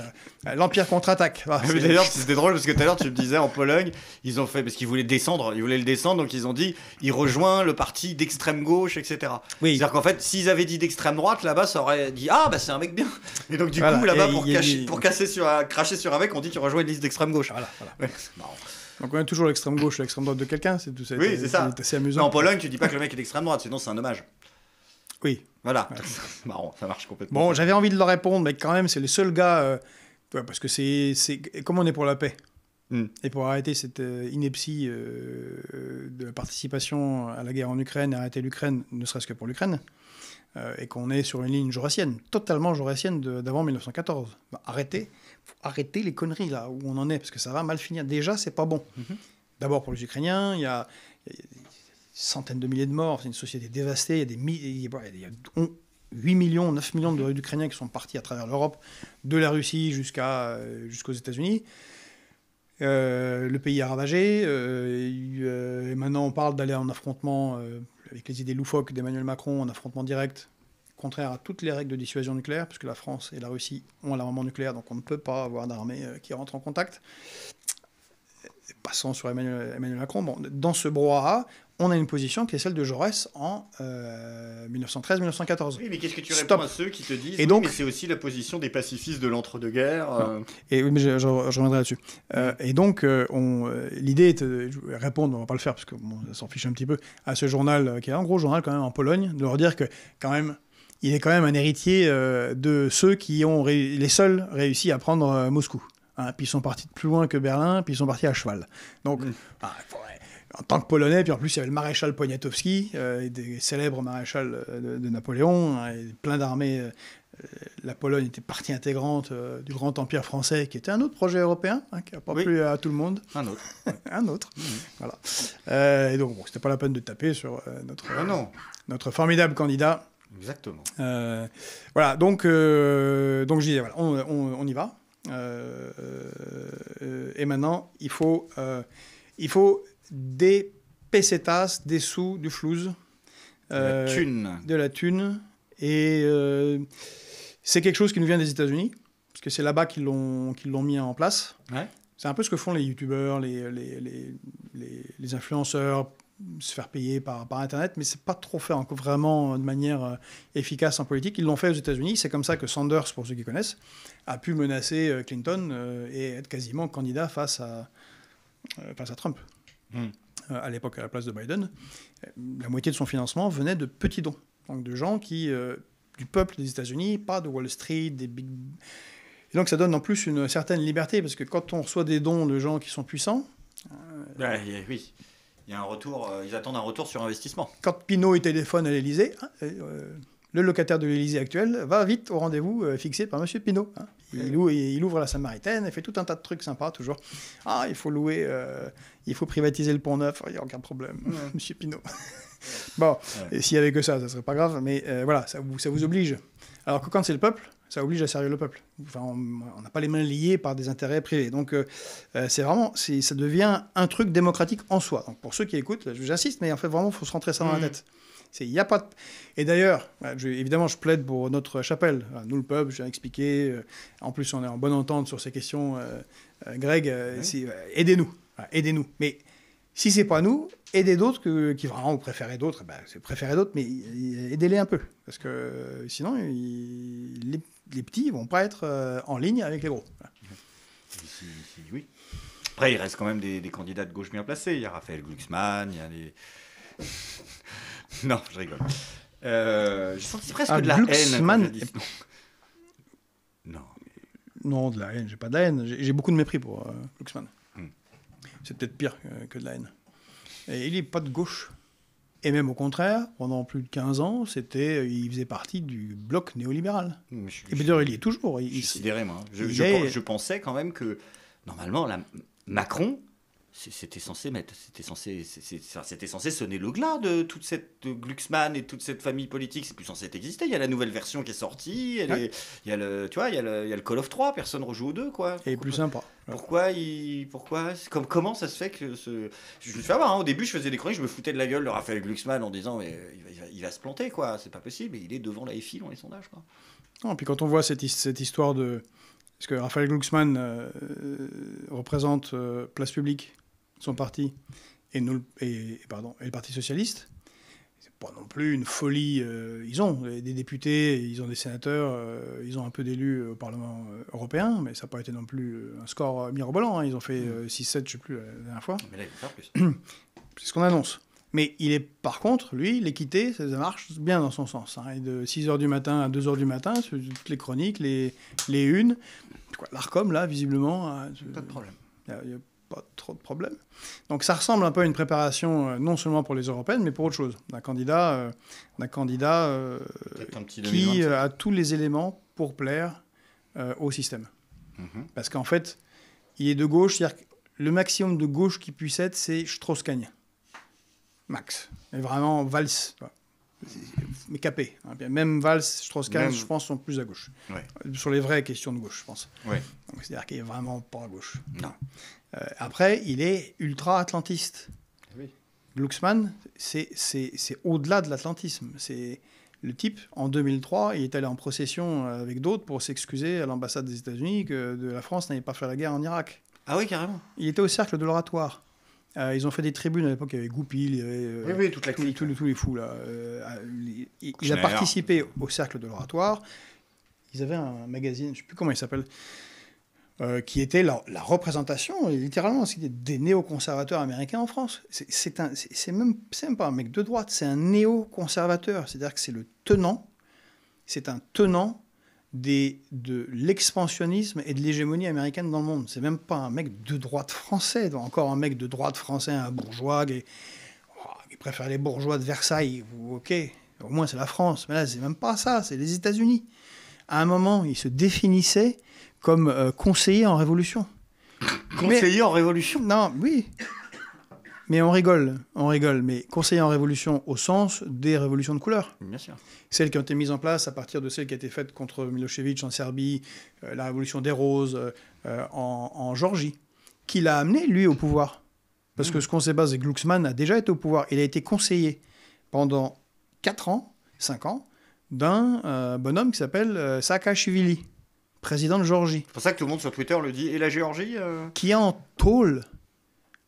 l'Empire contre-attaque. Ah, d'ailleurs, c'était drôle parce que tout à l'heure, tu me disais en Pologne, ils ont fait, parce qu'ils voulaient descendre, ils voulaient le descendre, donc ils ont dit, il rejoint le parti d'extrême gauche, etc. C'est-à-dire qu'en fait, s'ils avaient dit d'extrême droite, là-bas, ça aurait dit, ah, bah c'est un mec bien. Et donc, du coup, là-bas, pour, cacher, pour casser sur, cracher sur un mec, on dit qu'il rejoint une liste d'extrême gauche. c'est marrant on a toujours l'extrême gauche, l'extrême droite de quelqu'un, c'est tout ça. Oui, c'est ça. C'est assez amusant. en Pologne, tu dis pas que le mec est d'extrême droite, sinon c'est un hommage. Oui. Voilà. marrant, ça marche complètement. Bon, j'avais envie de leur répondre, mais quand même, c'est le seul gars. Euh, parce que c'est. Comme on est pour la paix. Hmm. Et pour arrêter cette euh, ineptie euh, de la participation à la guerre en Ukraine, arrêter l'Ukraine, ne serait-ce que pour l'Ukraine, et qu'on est sur une ligne jurassienne, totalement jurassienne d'avant 1914. Bah, arrêtez faut arrêter les conneries là où on en est, parce que ça va mal finir. Déjà, c'est pas bon. Mhm. D'abord pour les Ukrainiens, il y, a, centaines de milliers de morts, c'est une société dévastée, il y a des 8 millions, 9 millions d'Ukrainiens qui sont partis à travers l'Europe, de la Russie jusqu'à, euh, jusqu'aux États-Unis. Euh, le pays est ravagé. Euh, et maintenant, on parle d'aller en affrontement avec les idées loufoques d'Emmanuel Macron, en affrontement direct contraire à toutes les règles de dissuasion nucléaire, puisque la France et la Russie ont l'armement nucléaire, donc on ne peut pas avoir d'armée euh, qui rentre en contact. Passons sur Emmanuel, Emmanuel Macron, bon, dans ce brouhaha, on a une position qui est celle de Jaurès en 1913-1914. Euh, oui, mais qu'est-ce que tu réponds à ceux qui te disent et donc, c'est aussi la position des pacifistes de l'entre-deux-guerres euh. Et oui, mais je, reviendrai là-dessus. et donc, l'idée est de répondre, on va pas le faire parce qu'on s'en fiche un petit peu, à ce journal qui est un gros journal quand même en Pologne, de leur dire que quand même il est quand même un héritier euh, de ceux qui ont les seuls réussi à prendre euh, Moscou. Hein. puis ils sont partis de plus loin que Berlin, puis ils sont partis à cheval. Donc, mm. bah, en tant que Polonais, puis en plus il y avait le maréchal Poniatowski, euh, et des célèbres maréchal de, Napoléon, hein, plein d'armées. la Pologne était partie intégrante du grand empire français, qui était un autre projet européen, hein, qui n'a pas plu à tout le monde. Un autre. un autre. Mm. Voilà. et donc, bon, c'était pas la peine de taper sur notre, ah notre formidable candidat. Exactement. Euh, voilà, donc, euh, donc je disais, on, y va. Euh, et maintenant, il faut, il faut des pesetas, des sous, du flouze. de la thune. De la Et c'est quelque chose qui nous vient des États-Unis, parce que c'est là-bas qu'ils l'ont l'ont mis en place. Ouais. C'est un peu ce que font les youtubeurs, les, les, les, les, influenceurs, se faire payer par, par Internet, mais c'est pas trop fait vraiment euh, de manière euh, efficace en politique. Ils l'ont fait aux États-Unis, c'est comme ça que Sanders, pour ceux qui connaissent, a pu menacer euh, Clinton et être quasiment candidat face à, face à Trump, hmm. à l'époque à la place de Biden. La moitié de son financement venait de petits dons, donc de gens qui, du peuple des États-Unis, pas de Wall Street, des big... Et donc ça donne en plus une certaine liberté, parce que quand on reçoit des dons de gens qui sont puissants... oui, oui. Il y a un retour, euh, ils attendent un retour sur investissement. Quand Pinault téléphone à l'Elysée, hein, euh, euh, le locataire de l'Elysée actuel va vite au rendez-vous fixé par M. Pinault. Hein. Il, loue, il, ouvre la Samaritaine, il fait tout un tas de trucs sympas toujours. Ah, il faut louer, il faut privatiser le Pont Neuf, il n'y a aucun problème, M. Pinault. bon, s'il y n'y avait que ça, ça ne serait pas grave, mais voilà, ça vous, ça vous oblige. Alors que quand c'est le peuple, ça oblige à servir le peuple. Enfin, on n'a pas les mains liées par des intérêts privés. Donc, euh, euh, c'est vraiment, ça devient un truc démocratique en soi. Donc, pour ceux qui écoutent, j'insiste, mais en fait, vraiment, il faut se rentrer ça dans la mmh. tête. Il a pas Et d'ailleurs, bah, évidemment, je plaide pour notre chapelle. Nous, le peuple, j'ai expliqué. Euh, en plus, on est en bonne entente sur ces questions. Greg, aidez-nous. Aidez-nous. Mais si c'est pas nous, aidez d'autres qui vraiment préférez d'autres. Ben, c'est préférer d'autres, mais aidez-les un peu. Parce que sinon, ils, les petits vont pas être euh, en ligne avec les gros. Après, il reste quand même des, candidats de gauche bien placés. Il y a Raphaël Glucksmann, il y a les. non, je rigole. Euh, j'ai senti presque ah, de la haine. non. de la haine, j'ai pas de la haine. J'ai beaucoup de mépris pour euh, Glucksmann. Hmm. C'est peut-être pire que de la haine. Et il n'est pas de gauche. Et même au contraire, pendant plus de 15 ans, c'était, il faisait partie du bloc néolibéral. Et bien d'ailleurs, il est toujours. je moi. Je, pensais quand même que, normalement, Macron, c'était censé mettre, c'était censé, c'était censé sonner le glas de toute cette Glucksmann et toute cette famille politique. C'est plus censé exister. Il y a la nouvelle version qui est sortie. il y a le, tu vois, il y a le, il y Call of 3. Personne rejoue aux deux quoi. Et plus sympa. Pourquoi il. Pourquoi Comme, Comment ça se fait que ce. Je me fais avoir, hein. au début, je faisais des chroniques, je me foutais de la gueule de Raphaël Glucksmann en disant, mais il va, il va, se planter, quoi, c'est pas possible, il est devant la FI dans les sondages, quoi. Non, puis quand on voit cette, cette histoire de. Parce que Raphaël Glucksmann euh, représente euh, Place Publique, son parti, et, nous, et, pardon, et le Parti Socialiste pas non plus une folie. Euh, ils ont des députés, ils ont des sénateurs, euh, ils ont un peu d'élus au Parlement euh, européen, mais ça n'a pas été non plus un score mirobolant. Hein. Ils ont fait 6-7, mm. je ne sais plus, la dernière fois. il C'est ce qu'on annonce. Mais il est, par contre, lui, l'équité, ça marche bien dans son sens. Hein. Et de 6h du matin à 2h du matin, toutes les chroniques, les, les unes. L'ARCOM, là, visiblement. Pas de problème trop de problèmes. Donc ça ressemble un peu à une préparation euh, non seulement pour les européennes, mais pour autre chose, d'un candidat, euh, candidat euh, qui a tous les éléments pour plaire au système. Mhm. Parce qu'en fait, il est de gauche, c'est-à-dire le maximum de gauche qui puisse être, c'est Strauss-Kahn. Max. Mais vraiment, Valls mais capé. Hein, Même Valls, strauss je pense, sont plus à gauche. Sur les vraies questions de gauche, je pense. c'est-à-dire qu'il est vraiment pas à gauche. Non. Euh, après, il est ultra-atlantiste. Glucksmann, c'est, c'est au-delà de l'atlantisme. C'est le type, en 2003, il est allé en procession euh, avec d'autres pour s'excuser à l'ambassade des États-Unis que de la France n'avait pas fait la guerre en Irak. Ah oui, carrément. Il était au cercle de l'oratoire. Euh, ils ont fait des tribunes à l'époque, il y avait Goupil, il y avait euh, oui, oui, toute la tous, tous, les fous. Là. Euh, il, a participé au Cercle de l'Oratoire. Ils avaient un magazine, je ne sais plus comment il s'appelle, qui était la, la représentation, littéralement, des néoconservateurs américains en France. C'est même, même pas un mec de droite, c'est un néoconservateur. C'est-à-dire que c'est le tenant, c'est un tenant de l'expansionnisme et de l'hégémonie américaine dans le monde. C'est même pas un mec de droite français, encore un mec de droite français, un bourgeois qui, oh, préfère les bourgeois de Versailles. Ok, au moins c'est la France, mais là c'est même pas ça, c'est les États-Unis. À un moment, il se définissait comme euh, conseiller en révolution. Conseiller en révolution Non, oui. Mais on rigole, on rigole. Mais conseiller en révolution au sens des révolutions de couleur. Bien sûr. Celles qui ont été mises en place à partir de celles qui ont été faites contre Milosevic en Serbie, euh, la révolution des roses euh, euh, en, en, Géorgie, qui l'a amené, lui, au pouvoir. Parce que mmh. ce qu'on sait pas, c'est Glucksmann a déjà été au pouvoir. Il a été conseiller pendant 4 ans, 5 ans, d'un bonhomme qui s'appelle Saakashvili, président de Géorgie. C'est pour ça que tout le monde sur Twitter le dit. Et la Géorgie Qui est en tôle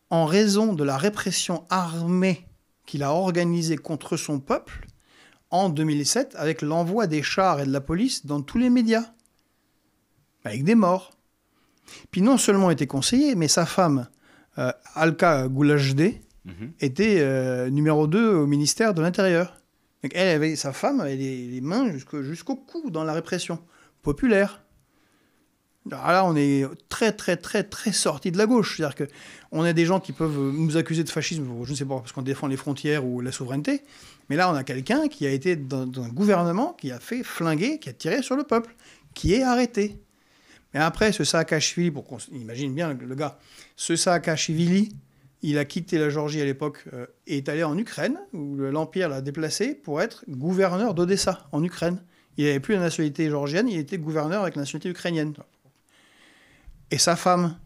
en raison de la répression armée qu'il a organisée contre son peuple en 2007 avec l'envoi des chars et de la police dans tous les médias, bah, avec des morts. Puis non seulement était conseiller, mais sa femme, euh, Alka Goulajde, mhm. était euh, numéro 2 au ministère de l'Intérieur. elle avait sa femme avait les, mains jusqu'au cou dans la répression populaire là, on est très, très, très, très sorti de la gauche. C'est-à-dire qu'on a des gens qui peuvent nous accuser de fascisme, je ne sais pas, parce qu'on défend les frontières ou la souveraineté. Mais là, on a quelqu'un qui a été dans, un gouvernement qui a fait flinguer, qui a tiré sur le peuple, qui est arrêté. Mais après, ce Saakashvili, pour qu'on imagine bien le gars, ce Saakashvili, il a quitté la Géorgie à l'époque euh, et est allé en Ukraine, où l'Empire l'a déplacé pour être gouverneur d'Odessa, en Ukraine. Il n'avait plus la nationalité géorgienne, il était gouverneur avec la nationalité ukrainienne. Et sa femme,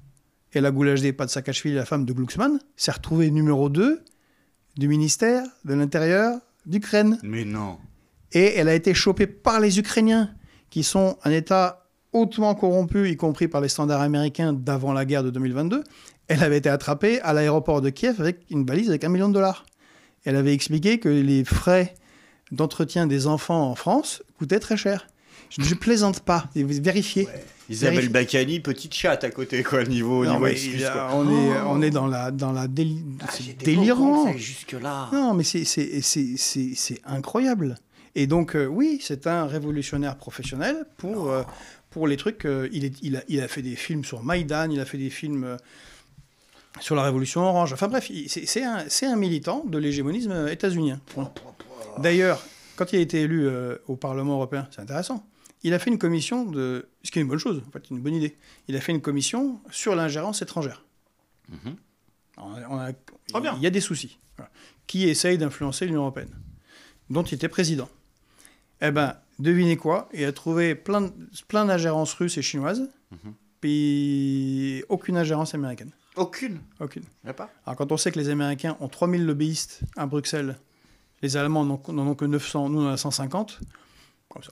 goulagé pas de cache-fille, la femme de Glucksmann, s'est retrouvée numéro 2 du ministère de l'Intérieur d'Ukraine. Mais non. Et elle a été chopée par les Ukrainiens, qui sont un État hautement corrompu, y compris par les standards américains d'avant la guerre de 2022. Elle avait été attrapée à l'aéroport de Kiev avec une valise avec un million de dollars. Elle avait expliqué que les frais d'entretien des enfants en France coûtaient très cher. Je ne plaisante pas, vérifiez. Isabelle Bacali, petite chatte à côté, quoi, niveau, On, est, oh. on est dans la, dans la ah, délirant. Jusque-là. Non, mais c'est incroyable. Et donc, euh, oui, c'est un révolutionnaire professionnel pour, euh, pour les trucs. Euh, il, il, a, il a fait des films sur Maïdan, il a fait des films sur la Révolution Orange. Enfin bref, c'est un, un, militant de l'hégémonisme états-unien. D'ailleurs, quand il a été élu au Parlement européen, c'est intéressant il a fait une commission de. Ce qui est une bonne chose, en fait, une bonne idée. Il a fait une commission sur l'ingérence étrangère. Mhm. bien. Il y a des soucis. Qui essaye d'influencer l'Union européenne, dont il était président. Eh ben, devinez quoi Il a trouvé plein, plein d'ingérences russes et chinoises, mhm. puis aucune ingérence américaine. Aucune Aucune. a pas. Alors, quand on sait que les Américains ont 3000 lobbyistes à Bruxelles, les Allemands n'en ont que 900, nous on en a 150.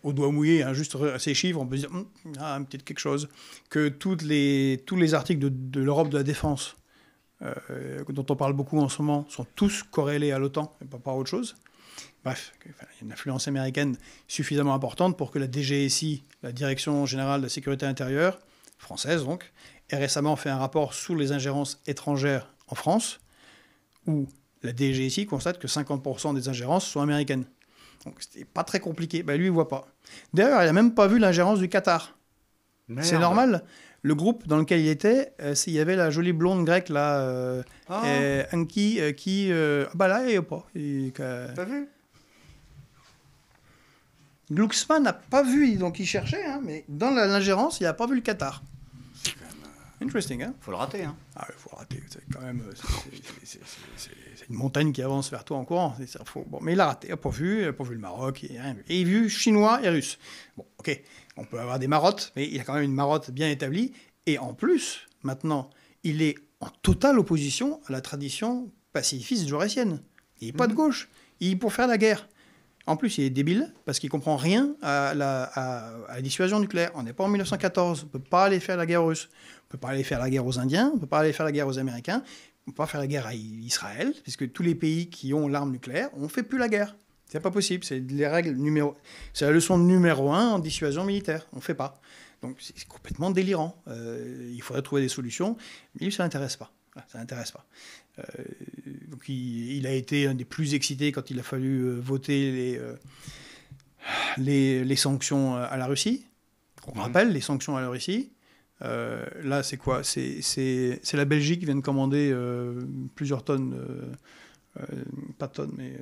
On doit mouiller hein, juste à ces chiffres, on peut dire, hmm, ah, peut-être quelque chose, que les, tous les articles de, l'Europe de la défense, euh, dont on parle beaucoup en ce moment, sont tous corrélés à l'OTAN et pas par autre chose. Bref, il y a une influence américaine suffisamment importante pour que la DGSI, la Direction générale de la sécurité intérieure, française donc, ait récemment fait un rapport sur les ingérences étrangères en France, où la DGSI constate que 50% des ingérences sont américaines. Donc, c'était pas très compliqué. Ben, lui, il voit pas. D'ailleurs, il a même pas vu l'ingérence du Qatar. C'est normal. Le groupe dans lequel il était, euh, il y avait la jolie blonde grecque, là, euh, ah. Euh, Anki, euh, qui. Ah, bah là, et pas. vu Glucksmann n'a pas vu, donc il cherchait, hein, mais dans l'ingérence, il n'a pas vu le Qatar. Interesting, hein Faut le rater, hein Ah, faut le rater, c'est quand même... Euh, c'est une montagne qui avance vers toi en courant, c'est mais il a raté, il a pas vu, il a pas vu le Maroc, et, il a vu chinois et russe. Bon, ok, on peut avoir des marottes, mais il a quand même une marotte bien établie, et en plus, maintenant, il est en totale opposition à la tradition pacifiste jaurassienne. Il n'est pas de mmh. gauche, il est pour faire la guerre. En plus, il est débile parce qu'il comprend rien à la, dissuasion nucléaire. On n'est pas en 1914, on peut pas aller faire la guerre russe, on peut pas aller faire la guerre aux Indiens, on peut pas aller faire la guerre aux Américains, on peut pas faire la guerre à Israël, puisque tous les pays qui ont l'arme nucléaire, on fait plus la guerre. C'est pas possible, c'est les règles numéro, c'est la leçon numéro un en dissuasion militaire. On fait pas. Donc c'est complètement délirant. Euh, il faudrait trouver des solutions, mais il ça l'intéresse pas ça n'intéresse pas. Euh, il, a été un des plus excités quand il a fallu euh, voter euh, les, les, sanctions à la Russie. On mhm. rappelle les sanctions à la Russie. là, c'est quoi C'est la Belgique qui vient de commander plusieurs tonnes, pas de tonnes, mais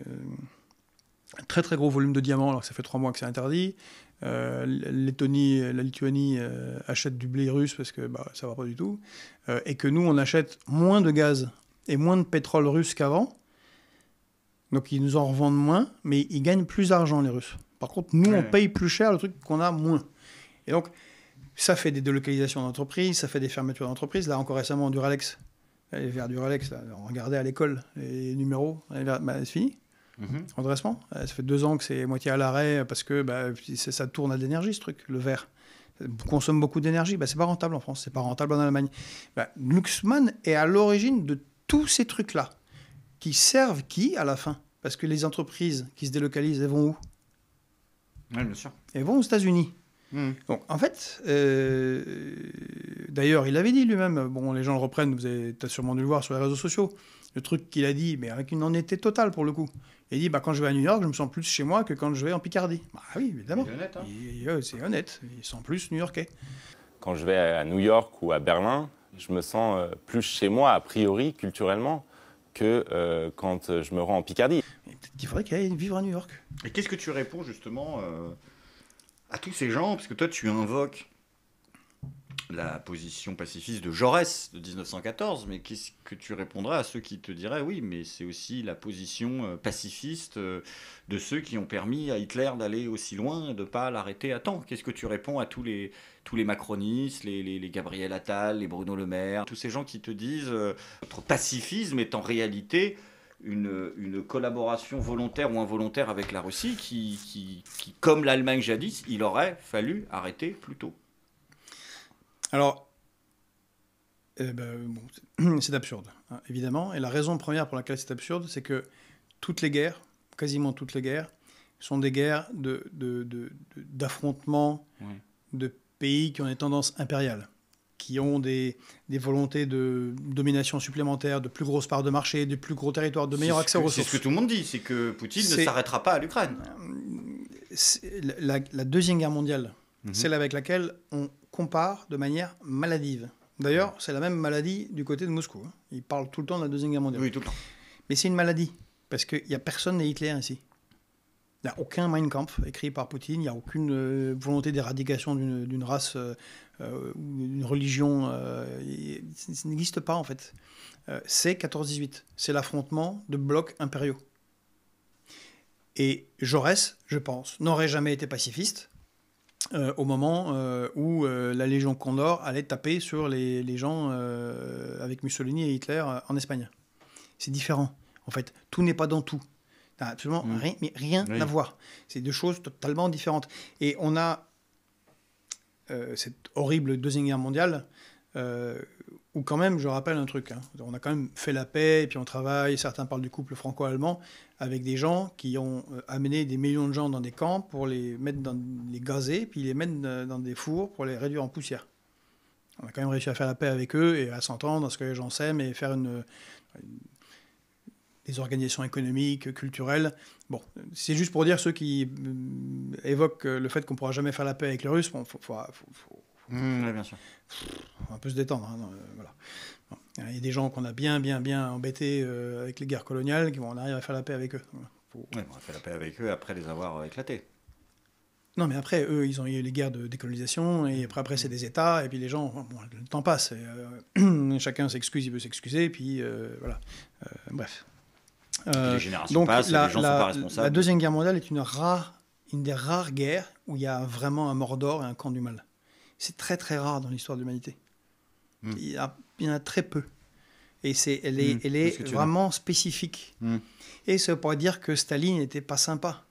un très très gros volume de diamants alors que ça fait trois mois que c'est interdit. Euh, Lettonie, la Lituanie euh, achète du blé russe parce que bah, ça va pas du tout, euh, et que nous, on achète moins de gaz et moins de pétrole russe qu'avant. Donc ils nous en revendent moins, mais ils gagnent plus d'argent, les Russes. Par contre, nous, on paye plus cher le truc qu'on a moins. Et donc, ça fait des délocalisations d'entreprises, ça fait des fermetures d'entreprises. Là, encore récemment, Duralex. vers Duralex, là, on regardait à l'école les numéros, bah, c'est fini redressement. Mhm. Euh, ça fait deux ans que c'est moitié à l'arrêt euh, parce que bah, ça tourne à l'énergie, ce truc, le verre. consomme beaucoup d'énergie. Bah, c'est pas rentable en France, c'est pas rentable en Allemagne. Bah, est à l'origine de tous ces trucs-là qui servent qui à la fin Parce que les entreprises qui se délocalisent, elles vont où Oui, bien sûr. Elles vont aux États-Unis. Mhm. en fait, euh, d'ailleurs, il avait dit lui-même, bon, les gens le reprennent, vous avez sûrement dû le voir sur les réseaux sociaux, le truc qu'il a dit, mais avec une honnêteté totale pour le coup. Il dit bah, quand je vais à New York, je me sens plus chez moi que quand je vais en Picardie. Bah oui, évidemment. Hein. C'est honnête. Hein. Il, sent plus new-yorkais. Quand je vais à New York ou à Berlin, je me sens euh, plus chez moi, a priori, culturellement, que euh, quand euh, je me rends en Picardie. Il être qu'il faudrait qu'il aille vivre à New York. Et qu'est-ce que tu réponds justement à tous ces gens Parce que toi, tu invoques la position pacifiste de Jaurès de 1914, mais qu'est-ce que tu répondras à ceux qui te diraient oui, mais c'est aussi la position euh, pacifiste euh, de ceux qui ont permis à Hitler d'aller aussi loin, de ne pas l'arrêter à temps Qu'est-ce que tu réponds à tous les, tous les macronistes, les, Gabriel Attal, les Bruno Le Maire, tous ces gens qui te disent euh, notre pacifisme est en réalité une, collaboration volontaire ou involontaire avec la Russie qui, qui comme l'Allemagne jadis, il aurait fallu arrêter plus tôt alors, eh ben, c'est absurde, hein, évidemment. Et la raison première pour laquelle c'est absurde, c'est que toutes les guerres, quasiment toutes les guerres, sont des guerres d'affrontements de, de, pays qui ont des tendances impériales, qui ont des, volontés de domination supplémentaire, de plus grosses parts de marché, de plus gros territoires, de meilleur accès aux ressources. C'est ce que tout le monde dit, c'est que Poutine ne s'arrêtera pas à l'Ukraine. La, Deuxième Guerre mondiale, c'est mhm. celle avec laquelle on compare de manière maladive. D'ailleurs, c'est la même maladie du côté de Moscou. il hein. Ils parlent tout le temps de la Deuxième Guerre mondiale. Oui, tout le temps. Mais c'est une maladie, parce qu'il n'y a personne n'est Hitler ici. Il n'y a aucun Mein Kampf écrit par Poutine, il n'y a aucune euh, volonté d'éradication d'une race euh, euh, ou d'une religion. ça n'existe pas en fait. c'est 14-18, c'est l'affrontement de blocs impériaux. Et Jaurès, je pense, n'aurait jamais été pacifiste euh, au moment euh, où euh, la Légion Condor allait taper sur les, les gens avec Mussolini et Hitler en Espagne. C'est différent, en fait. Tout n'est pas dans tout. Ça absolument mm. rien, mais rien à voir. C'est deux choses totalement différentes. Et on a cette horrible Deuxième Guerre mondiale ou quand même, je rappelle un truc, hein. on a quand même fait la paix, et puis on travaille, certains parlent du couple franco-allemand, avec des gens qui ont euh, amené des millions de gens dans des camps pour les mettre dans les gazer, puis les mettre euh, dans des fours pour les réduire en poussière. On a quand même réussi à faire la paix avec eux et à s'entendre, à ce que les gens s'aiment, et faire une, des organisations économiques, culturelles. Bon, c'est juste pour dire ceux qui euh, évoquent le fait qu'on ne pourra jamais faire la paix avec les Russes, bon, faut Mmh, bien sûr. On peut se détendre. Hein, euh, voilà. Il y a des gens qu'on a bien, bien, bien embêtés euh, avec les guerres coloniales, qui vont en arriver à faire la paix avec eux. on la paix avec eux après les avoir euh, éclatés. Non, mais après, eux, ils ont eu les guerres de décolonisation, et après, après c'est mmh. des États, et puis les gens, le temps passe, chacun s'excuse, il peut s'excuser, et puis voilà. bref. donc, la, les La Deuxième Guerre mondiale est une, rare, une des rares guerres où il y a vraiment un mort et un camp du mal. C'est très très rare dans l'histoire de l'humanité. Hmm. Il, y en a très peu. Et c'est, elle est, hmm. vraiment spécifique. Hmm. Et ça pourrait dire que Staline n'était pas sympa,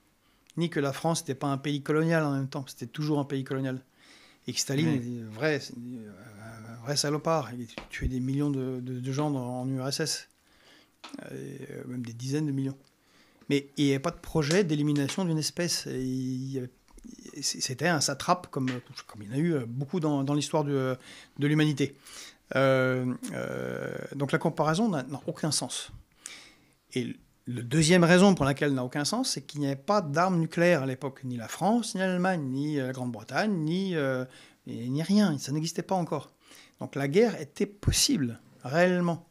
ni que la France n'était pas un pays colonial en même temps. C'était toujours un pays colonial. Et que Staline vrai, vrai salopard. Il tué des millions de, gens en URSS, euh, même des dizaines de millions. Mais il n'y avait pas de projet d'élimination d'une espèce. il n'y avait c'était un satrape comme, comme il y en a eu euh, beaucoup dans, dans l'histoire de, de l'humanité. Euh, euh, donc la comparaison n'a aucun sens. Et la deuxième raison pour laquelle n'a aucun sens, c'est qu'il n'y avait pas d'armes nucléaires à l'époque, ni la France, ni l'Allemagne, ni la Grande-Bretagne, ni, ni rien, ça n'existait pas encore. Donc la guerre était possible, réellement.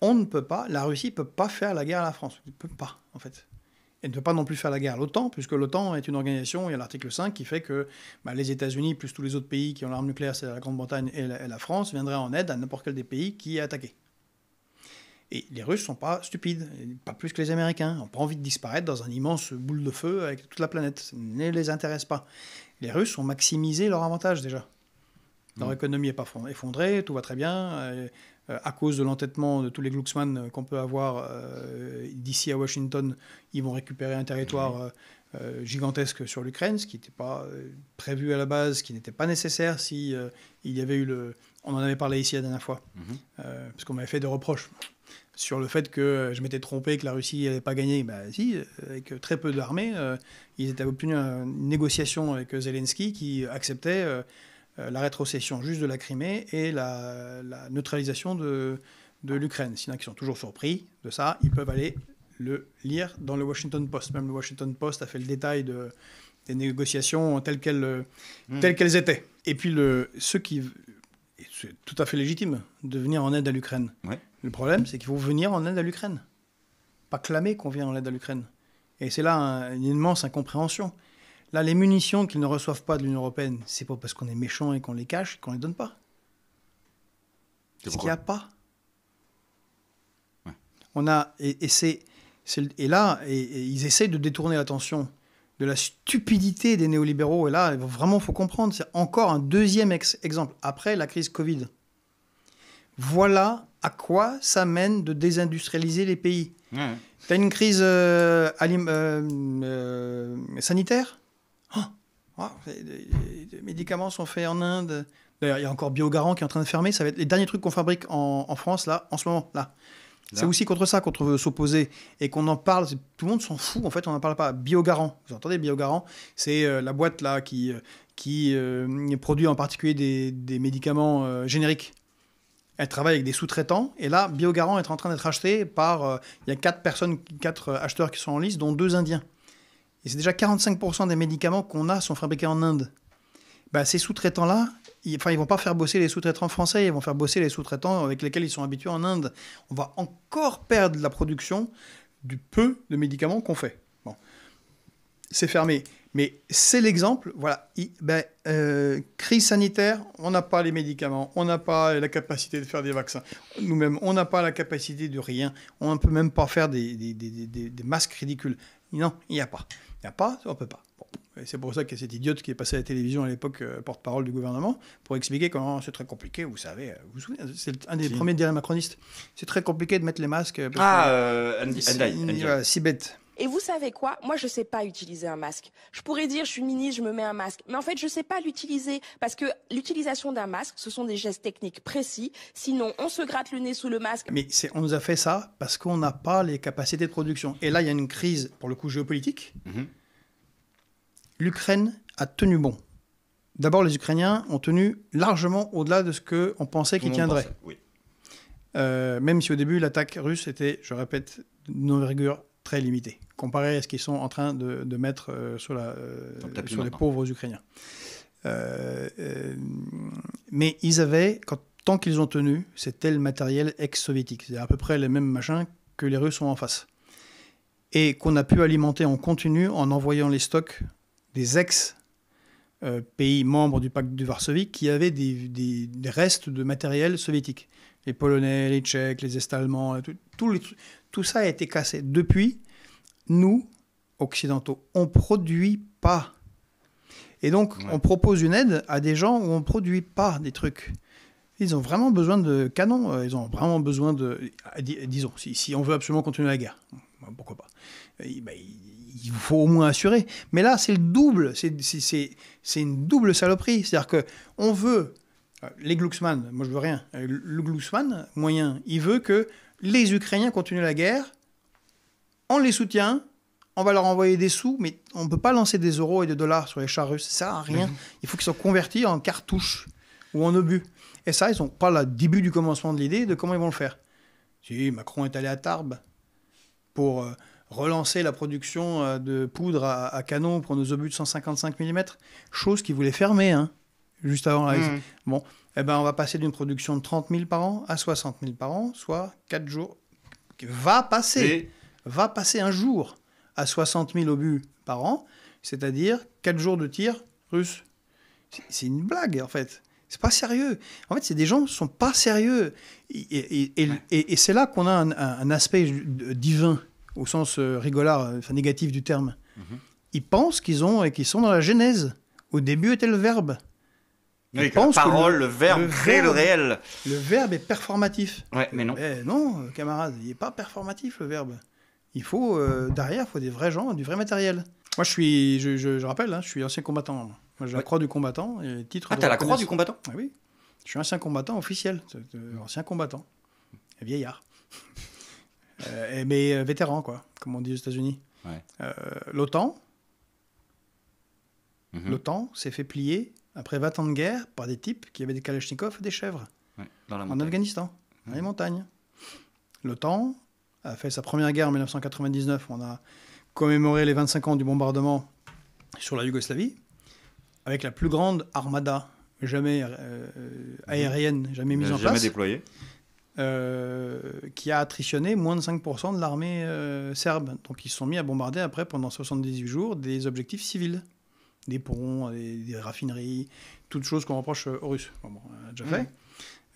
On ne peut pas, la Russie ne peut pas faire la guerre à la France, ne peut pas en fait et ne peut pas non plus faire la guerre à l'OTAN, puisque l'OTAN est une organisation, il y a l'article 5 qui fait que bah, les États-Unis, plus tous les autres pays qui ont l'arme nucléaire, c'est la Grande-Bretagne et, la France, viendraient en aide à n'importe quel des pays qui est attaqué. Et les Russes sont pas stupides, pas plus que les Américains. Ils n'ont pas envie de disparaître dans un immense boule de feu avec toute la planète. Ça ne les intéresse pas. Les Russes ont maximisé leur avantage déjà. Leur mmh. économie n'est pas effondrée, tout va très bien. Euh, euh, à cause de l'entêtement de tous les Glucksmann euh, qu'on peut avoir euh, d'ici à Washington, ils vont récupérer un territoire gigantesque sur l'Ukraine, ce qui n'était pas prévu à la base, ce qui n'était pas nécessaire si il y avait eu le. On en avait parlé ici la dernière fois, mhm. parce qu'on m'avait fait des reproches sur le fait que je m'étais trompé, que la Russie n'allait pas gagner. Ben bah, si, avec très peu d'armées, ils étaient obtenus une négociation avec Zelensky qui acceptait euh, la rétrocession juste de la Crimée et la, neutralisation de, de l'Ukraine. Sinon, qui sont toujours surpris de ça, ils peuvent aller le lire dans le Washington Post. Même le Washington Post a fait le détail des négociations hmm. telles qu'elles, étaient. Et puis, ceux qui. C'est tout à fait légitime de venir en aide à l'Ukraine. Le problème, c'est qu'il faut venir en aide à l'Ukraine. Pas clamer qu'on vient en aide à l'Ukraine. Et c'est là une immense incompréhension. Là, les munitions qu'ils ne reçoivent pas de l'Union européenne, c'est pas parce qu'on est méchant et qu'on les cache qu'on les donne pas. C'est qu'il n'y a pas. On a et, c'est et là et, ils essayent de détourner l'attention de la stupidité des néolibéraux. Et là, vraiment, faut comprendre, c'est encore un deuxième exemple après la crise Covid. Voilà à quoi ça mène de désindustrialiser les pays. T'as une crise euh, euh, euh, sanitaire les, ah, ah, médicaments sont faits en Inde. D'ailleurs, il y a encore Biogarant qui est en train de fermer. Ça va être les derniers trucs qu'on fabrique en, France, là, en ce moment, là. C'est aussi contre ça qu'on veut s'opposer et qu'on en parle. Tout le monde s'en fout, en fait, on n'en parle pas. Biogarant, vous entendez Biogarant C'est euh, la boîte là qui, euh, qui euh, produit en particulier des, médicaments génériques. Elle travaille avec des sous-traitants et là, Biogarant est en train d'être acheté par. Il y a quatre personnes, quatre acheteurs qui sont en liste, dont deux Indiens. Et c'est déjà 45% des médicaments qu'on a sont fabriqués en Inde. Bah, ces sous-traitants-là, ils, enfin, ils vont pas faire bosser les sous-traitants français, ils vont faire bosser les sous-traitants avec lesquels ils sont habitués en Inde. On va encore perdre la production du peu de médicaments qu'on fait. Bon. C'est fermé. Mais c'est l'exemple, voilà, ben, euh, crise sanitaire, on n'a pas les médicaments, on n'a pas la capacité de faire des vaccins, nous-mêmes, on n'a pas la capacité de rien, on ne peut même pas faire des, des masques ridicules. Non, il n'y a pas. Il n'y a pas, on ne peut pas. Bon. Et c'est pour ça a cette idiote qui est passée à la télévision à l'époque euh, porte-parole du gouvernement, pour expliquer comment c'est très compliqué, vous savez, euh, vous vous souvenez, c'est un des premiers dirais macronistes, c'est très compliqué de mettre les masques. Euh, ah, Andy, si bête. Et vous savez quoi Moi, je sais pas utiliser un masque. Je pourrais dire, je suis ministre, je me mets un masque. Mais en fait, je ne sais pas l'utiliser parce que l'utilisation d'un masque, ce sont des gestes techniques précis. Sinon, on se gratte le nez sous le masque. Mais on nous a fait ça parce qu'on n'a pas les capacités de production. Et là, il y a une crise, pour le coup, géopolitique. Mhm. L'Ukraine a tenu bon. D'abord, les Ukrainiens ont tenu largement au-delà de ce qu'on pensait qu'ils tiendraient. oui. Euh, même si au début, l'attaque russe était, je répète, d'une envergure très limité, comparé à ce qu'ils sont en train de, mettre euh, euh, sur, les pauvres Ukrainiens. Euh, mais ils avaient, tant qu'ils ont tenu, c'était le matériel ex-soviétique, c'est à peu près les mêmes machins que les Russes ont en face, et qu'on a pu alimenter en continu en envoyant les stocks des ex pays membres du pacte de Varsovie qui avaient des, restes de matériel soviétique les Polonais, les Tchèques, les Est-Allemands, tout, tout les, tout ça a été cassé. Depuis, nous, occidentaux, on produit pas. Et donc, on propose une aide à des gens où on produit pas des trucs. Ils ont vraiment besoin de canons, euh, ils ont vraiment besoin de... Euh, euh, disons, si, on veut absolument continuer la guerre, bah, pourquoi pas bah, Il faut au moins assurer. Mais là, c'est le double, c'est une double saloperie. C'est-à-dire qu'on veut les Glucksmann, moi je veux rien. Le Glucksmann moyen, il veut que les Ukrainiens continuent la guerre, on les soutient, on va leur envoyer des sous, mais on ne peut pas lancer des euros et des dollars sur les chars russes, ça sert à rien. Mhm. Il faut qu'ils soient convertis en cartouches ou en obus. Et ça, ils sont pas le début du commencement de l'idée de comment ils vont le faire. Si Macron est allé à Tarbes pour euh, relancer la production euh, de poudre à, canon pour nos obus de 155 mm, chose qu'il voulait fermer, hein, juste avant la... Mhm. Bon, eh ben, on va passer d'une production de 30 000 par an à 60 000 par an, soit 4 jours. Va passer, va passer un jour à 60 000 obus par an, c'est-à-dire 4 jours de tir russe. C'est une blague, en fait. C'est pas sérieux. En fait, c'est des gens qui sont pas sérieux. Et, c'est là qu'on a un, aspect divin, au sens euh, rigolard, euh, enfin négatif du terme. Mhm. Ils pensent qu'ils ont et qu'ils sont dans la Genèse. Au début était le verbe parole, le, verbe crée le réel. Le verbe est performatif. Ouais, mais non. Eh, non, camarade, il n'est pas performatif le verbe. Il faut euh, derrière, il faut des vrais gens, du vrai matériel. Moi, je suis, je, rappelle, hein, je suis ancien combattant. j'ai la croix du combattant titre. Ah, t'as la croix du combattant. Ah, oui, je suis ancien combattant officiel, ancien combattant, vieillard, euh, mais euh, vétéran quoi, comme on dit aux États-Unis. L'OTAN, mm-hmm. l'OTAN s'est fait plier après 20 ans de guerre par des types qui avaient des kalachnikovs et des chèvres en Afghanistan, dans les montagnes. L'OTAN a fait sa première guerre en 1999. On a commémoré les 25 ans du bombardement sur la Yougoslavie avec la plus grande armada jamais euh, mmh. aérienne, jamais mise en place. Euh, qui a attritionné moins de 5% de l'armée euh, serbe. Donc ils se sont mis à bombarder après pendant 78 jours des objectifs civils des ponts, des, raffineries, toutes choses qu'on reproche aux Russes. on a déjà mm. fait.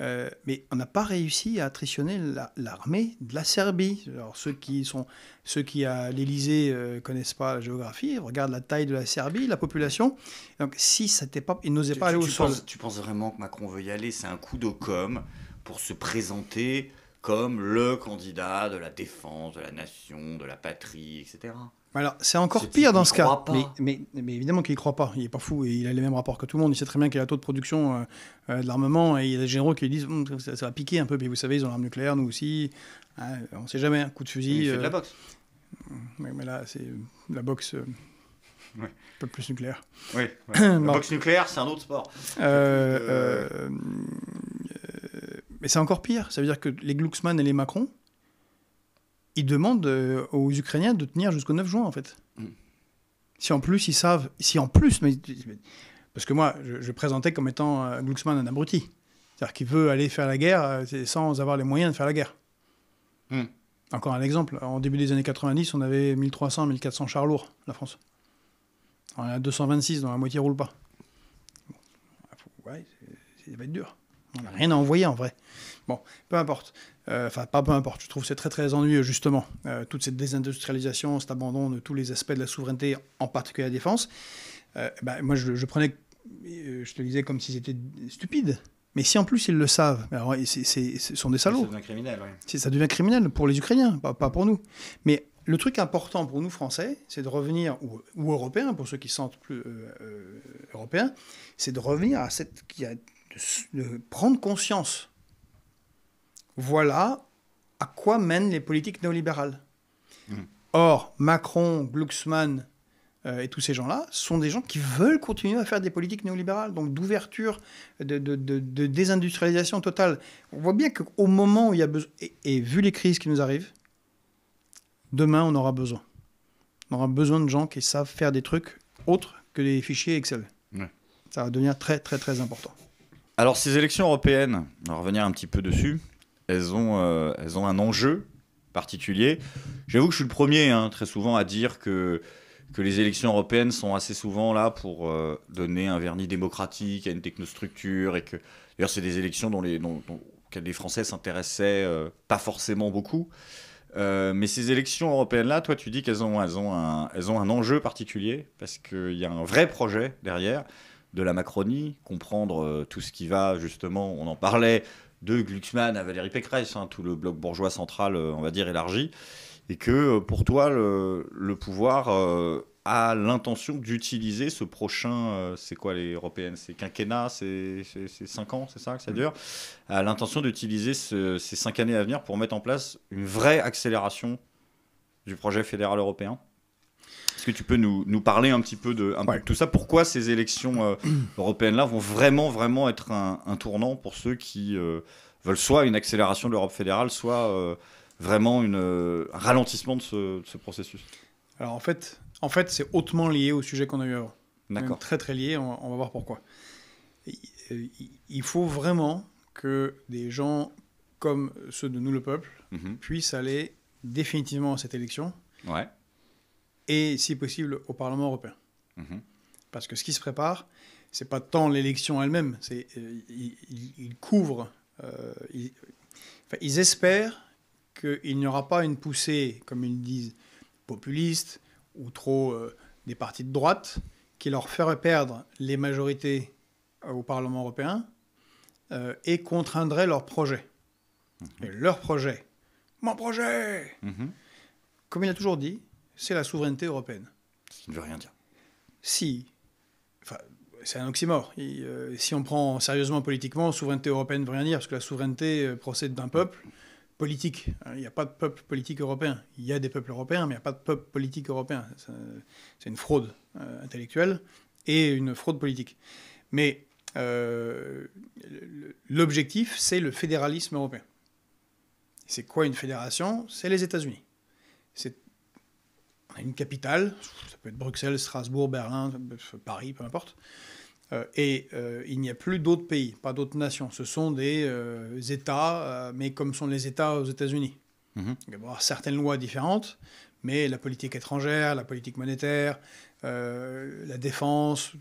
Euh, mais on n'a pas réussi à attritionner l'armée de la Serbie. Alors ceux qui sont ceux qui à l'Élysée euh, connaissent pas la géographie, regardent la taille de la Serbie, la population. Donc si c'était pas, ils n'osaient pas aller au tu Penses, tu penses vraiment que Macron veut y aller C'est un coup de com pour se présenter comme le candidat de la défense, de la nation, de la patrie, etc. Alors, c'est encore pire dans ce cas. Mais, mais, évidemment qu'il ne croit pas. Il n'est pas fou. Et il a les mêmes rapports que tout le monde. Il sait très bien qu'il y a un taux de production euh, euh, de l'armement. Et il y a des généraux qui disent hum, ça, ça, va piquer un peu. mais vous savez, ils ont l'arme nucléaire, nous aussi. Euh, on ne sait jamais. Un hein, coup de fusil. Il fait de la boxe. Hum, mais là, c'est la boxe. Un peu plus nucléaire. Oui. la boxe nucléaire, c'est un autre sport. mais c'est encore pire. Ça veut dire que les Glucksmann et les Macron il demande euh, aux Ukrainiens de tenir jusqu'au 9 juin, en fait. Hmm. Si en plus ils savent, si en plus, parce que moi, je, présentais comme étant Glucksmann un abruti, c'est-à-dire qu'il veut aller faire la guerre euh, sans avoir les moyens de faire la guerre. Hmm. Encore un exemple, en début des années 90, on avait 1300, 1400 chars lourds, la France. On en a 226, dont la moitié roule pas. ouais, ça va être dur. On n'a rien à envoyer en vrai. Bon, peu importe. Euh, enfin, pas peu importe. Je trouve c'est très très ennuyeux justement euh, toute cette désindustrialisation, cet abandon de tous les aspects de la souveraineté, en particulier la défense. Euh, bah, moi, je, prenais, je te le disais comme s'ils étaient stupide. Mais si en plus ils le savent, alors ce sont des salauds. Ça devient criminel. oui. — Ça devient criminel pour les Ukrainiens, pas, pas pour nous. Mais le truc important pour nous Français, c'est de revenir, ou, ou, Européens, pour ceux qui se sentent plus Européens, c'est de revenir à cette, qui a, de, prendre conscience. Voilà à quoi mènent les politiques néolibérales. Hmm. Or, Macron, Glucksmann euh, et tous ces gens-là sont des gens qui veulent continuer à faire des politiques néolibérales, donc d'ouverture, de, désindustrialisation totale. On voit bien qu'au moment où il y a besoin, et, vu les crises qui nous arrivent, demain on aura besoin. On aura besoin de gens qui savent faire des trucs autres que des fichiers Excel. Ça va devenir très très très important. Alors, ces élections européennes, on va revenir un petit peu dessus, elles ont, euh, elles ont un enjeu particulier. J'avoue que je suis le premier, hein, très souvent, à dire que, que les élections européennes sont assez souvent là pour euh, donner un vernis démocratique à une technostructure. Et que, d'ailleurs, c'est des élections dont les, dont, les Français s'intéressaient euh, pas forcément beaucoup. mais ces élections européennes-là, toi, tu dis qu'elles ont, elles ont, un, elles ont un enjeu particulier parce qu'il y a un vrai projet derrière de la Macronie, comprendre euh, tout ce qui va, justement, on en parlait, de Glucksmann à Valérie Pécresse, hein, tout le bloc bourgeois central, euh, on va dire, élargi, et que euh, pour toi, le, pouvoir a l'intention d'utiliser ce prochain, c'est quoi les européennes C'est quinquennat, c'est cinq ans, c'est ça que ça mm. dure A l'intention d'utiliser ces cinq années à venir pour mettre en place une vraie accélération du projet fédéral européen est-ce que tu peux nous, nous, parler un petit peu de, tout ça Pourquoi ces élections euh, européennes-là vont vraiment, vraiment être un, tournant pour ceux qui euh, veulent soit une accélération de l'Europe fédérale, soit euh, vraiment une, un ralentissement de ce, processus Alors en fait, en fait c'est hautement lié au sujet qu'on a eu avant. D'accord. Très très lié, on, va voir pourquoi. Il, faut vraiment que des gens comme ceux de nous le peuple mhm. puissent aller définitivement à cette élection ouais et si possible au Parlement européen. Mhm. Parce que ce qui se prépare, c'est pas tant l'élection elle-même, c'est euh, ils, couvrent, euh, ils, espèrent qu'il n'y aura pas une poussée, comme ils disent, populiste ou trop euh, des partis de droite qui leur ferait perdre les majorités au Parlement européen et contraindrait leur projet. Mhm. leur projet, mon projet, mhm. comme il a toujours dit, c'est la souveraineté européenne. Ce qui ne veut rien dire. Si. c'est un oxymore. Euh, si on prend sérieusement politiquement, souveraineté européenne ne veut rien dire, parce que la souveraineté euh, procède d'un peuple politique. Hein, il n'y a pas de peuple politique européen. Il y a des peuples européens, mais il n'y a pas de peuple politique européen. C'est une fraude euh, intellectuelle et une fraude politique. Mais l'objectif, c'est le fédéralisme européen. C'est quoi une fédération C'est les États-Unis. C'est une capitale, ça peut être Bruxelles, Strasbourg, Berlin, Paris, peu importe. Euh, et euh, il n'y a plus d'autres pays, pas d'autres nations. Ce sont des euh, États, mais comme sont les États aux États-Unis. Mm-hmm. Il va y avoir certaines lois différentes, mais la politique étrangère, la politique monétaire, la défense,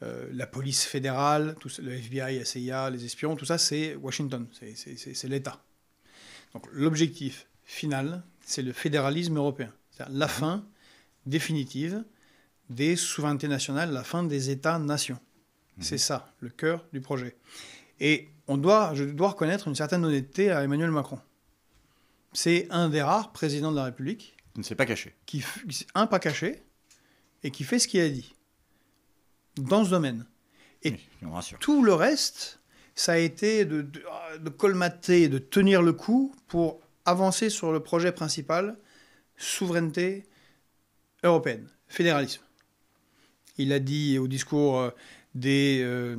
la police fédérale, le FBI, la CIA, les espions, tout ça, c'est Washington, c'est l'État. Donc l'objectif final, c'est le fédéralisme européen la fin définitive des souverainetés nationales, la fin des États-nations. Mmh. C'est ça, le cœur du projet. Et on doit, je dois reconnaître une certaine honnêteté à Emmanuel Macron. C'est un des rares présidents de la République. Qui ne s'est pas caché. Qui, un, pas caché, et qui fait ce qu'il a dit. Dans ce domaine. Et tout le reste, ça a été de colmater, de tenir le coup pour avancer sur le projet principal souveraineté européenne, fédéralisme. Il a dit au discours euh, des, euh,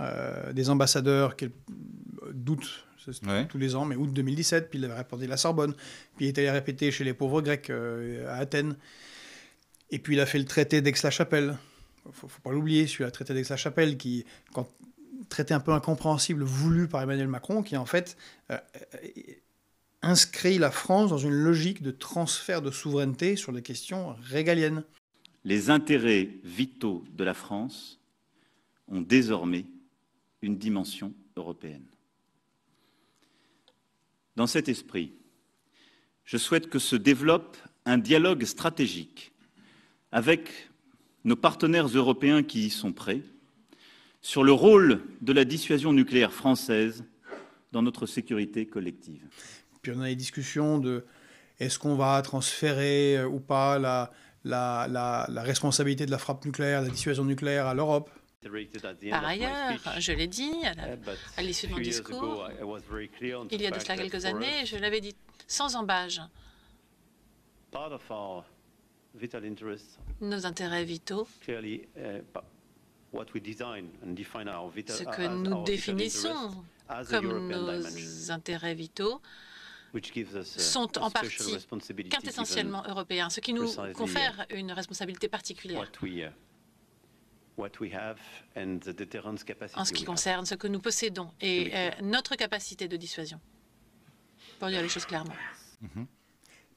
euh, des ambassadeurs d'août, doute tous les ans, mais août 2017, puis il avait répété la Sorbonne, puis il est allé répéter chez les pauvres Grecs à Athènes, et puis il a fait le traité d'Aix-la-Chapelle. Faut, faut pas l'oublier, celui-là, traité d'Aix-la-Chapelle, qui, quand traité un peu incompréhensible voulu par Emmanuel Macron, qui en fait inscrit la France dans une logique de transfert de souveraineté sur les questions régaliennes. Les intérêts vitaux de la France ont désormais une dimension européenne. Dans cet esprit, je souhaite que se développe un dialogue stratégique avec nos partenaires européens qui y sont prêts sur le rôle de la dissuasion nucléaire française dans notre sécurité collective. Puis on a des discussions de est-ce qu'on va transférer euh, ou pas la, la, la, la responsabilité de la frappe nucléaire, de la dissuasion nucléaire à l'Europe. Par ailleurs, je l'ai dit à l'issue de mon discours, il y a de quelques années, je l'avais dit sans embâge. Nos intérêts vitaux, uh, ce que uh, nous définissons comme nos intérêts vitaux, Uh, sont en partie quintessentiellement européens, ce qui nous confère une responsabilité particulière uh, en ce qui concerne ce que nous possédons et euh, notre capacité de dissuasion, pour dire les choses clairement. Mm-hmm.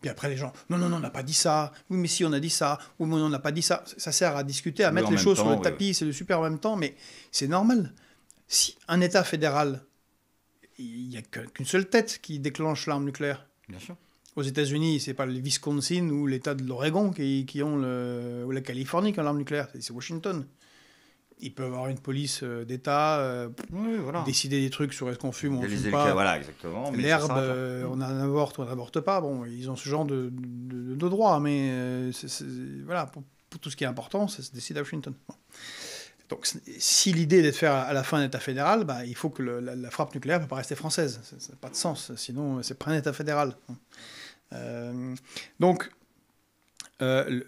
Puis après, les gens, non, non, non, on n'a pas dit ça. Oui, mais si, on a dit ça. Oui, mais on n'a pas dit ça. Ça sert à discuter, à mettre les choses sur le tapis. Euh, c'est le super en même temps, mais c'est normal. Si un État fédéral il n'y a qu'une seule tête qui déclenche l'arme nucléaire. Bien sûr. Aux États-Unis, ce n'est pas le Wisconsin ou l'État de l'Oregon qui, ont ou la Californie qui ont l'arme nucléaire, c'est Washington. Ils peuvent avoir une police euh, d'État, euh, décider des trucs sur est-ce qu'on fume ou on fume pas. Voilà, exactement. L'herbe, euh, on en avorte ou on n'avorte pas. Bon, ils ont ce genre de, de, droit, mais voilà, pour, tout ce qui est important, ça se décide à Washington. Donc, si l'idée est de faire à la fin un État fédéral, bah, il faut que la, frappe nucléaire ne peut pas rester française. Ça n'a pas de sens. Sinon, c'est pas un État fédéral. Euh, donc, euh,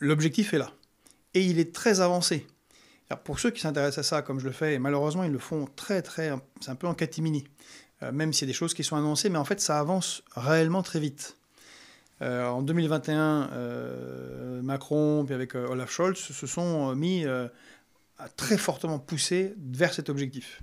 l'objectif est là. Et il est très avancé. Alors, pour ceux qui s'intéressent à ça, comme je le fais, et malheureusement, ils le font très, très. C'est un peu en catimini. Euh, même s'il y a des choses qui sont annoncées, mais en fait, ça avance réellement très vite. en 2021, Macron, puis avec Olaf Scholz, se sont mis a très fortement poussé vers cet objectif.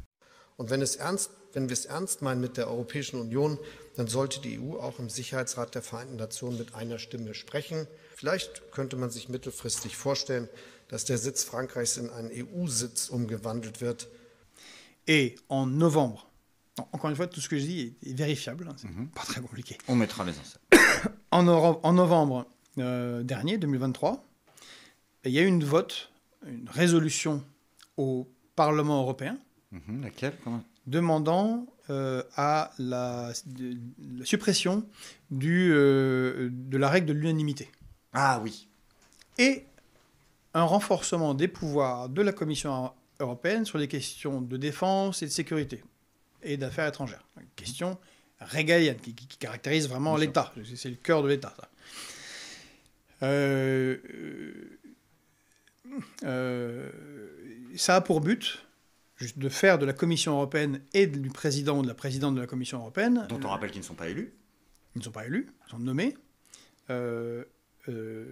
Und wenn, es ernst, wenn wir es ernst meinen mit der Europäischen Union, dann sollte die EU auch im Sicherheitsrat der Vereinten Nationen mit einer Stimme sprechen. Vielleicht könnte man sich mittelfristig vorstellen, dass der Sitz Frankreichs in einen EU-Sitz umgewandelt wird. Et en novembre, non, encore une fois, tout ce que je dis est, vérifiable, hein, c'est mhm. pas très compliqué. On mettra les enseignes. en, en, novembre euh, dernier, 2023, il y a eu une vote une résolution au Parlement européen. Mhm, laquelle Demandant euh, à la, suppression du, euh, de la règle de l'unanimité. Ah oui. Et un renforcement des pouvoirs de la Commission européenne sur les questions de défense et de sécurité et d'affaires étrangères. Une mhm. question régalienne qui, caractérise vraiment l'État. C'est le cœur de l'État. Euh, euh euh, ça a pour but juste de faire de la Commission européenne et du président ou de la présidente de la Commission européenne. Dont on rappelle qu'ils ne sont pas élus. Ils ne sont pas élus, ils sont nommés. Euh, euh,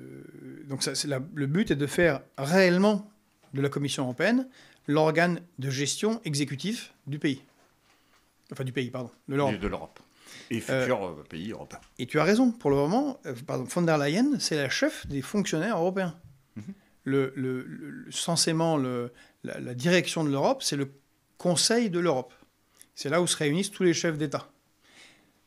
donc ça, le but est de faire réellement de la Commission européenne l'organe de gestion exécutif du pays. Enfin, du pays, pardon, de l'Europe. De l'Europe. Et futur pays européen. Et tu as raison, pour le moment, pardon, von der Leyen, c'est la chef des fonctionnaires européens. Mhm le, le, le censément la, direction de l'Europe, c'est le Conseil de l'Europe. C'est là où se réunissent tous les chefs d'État.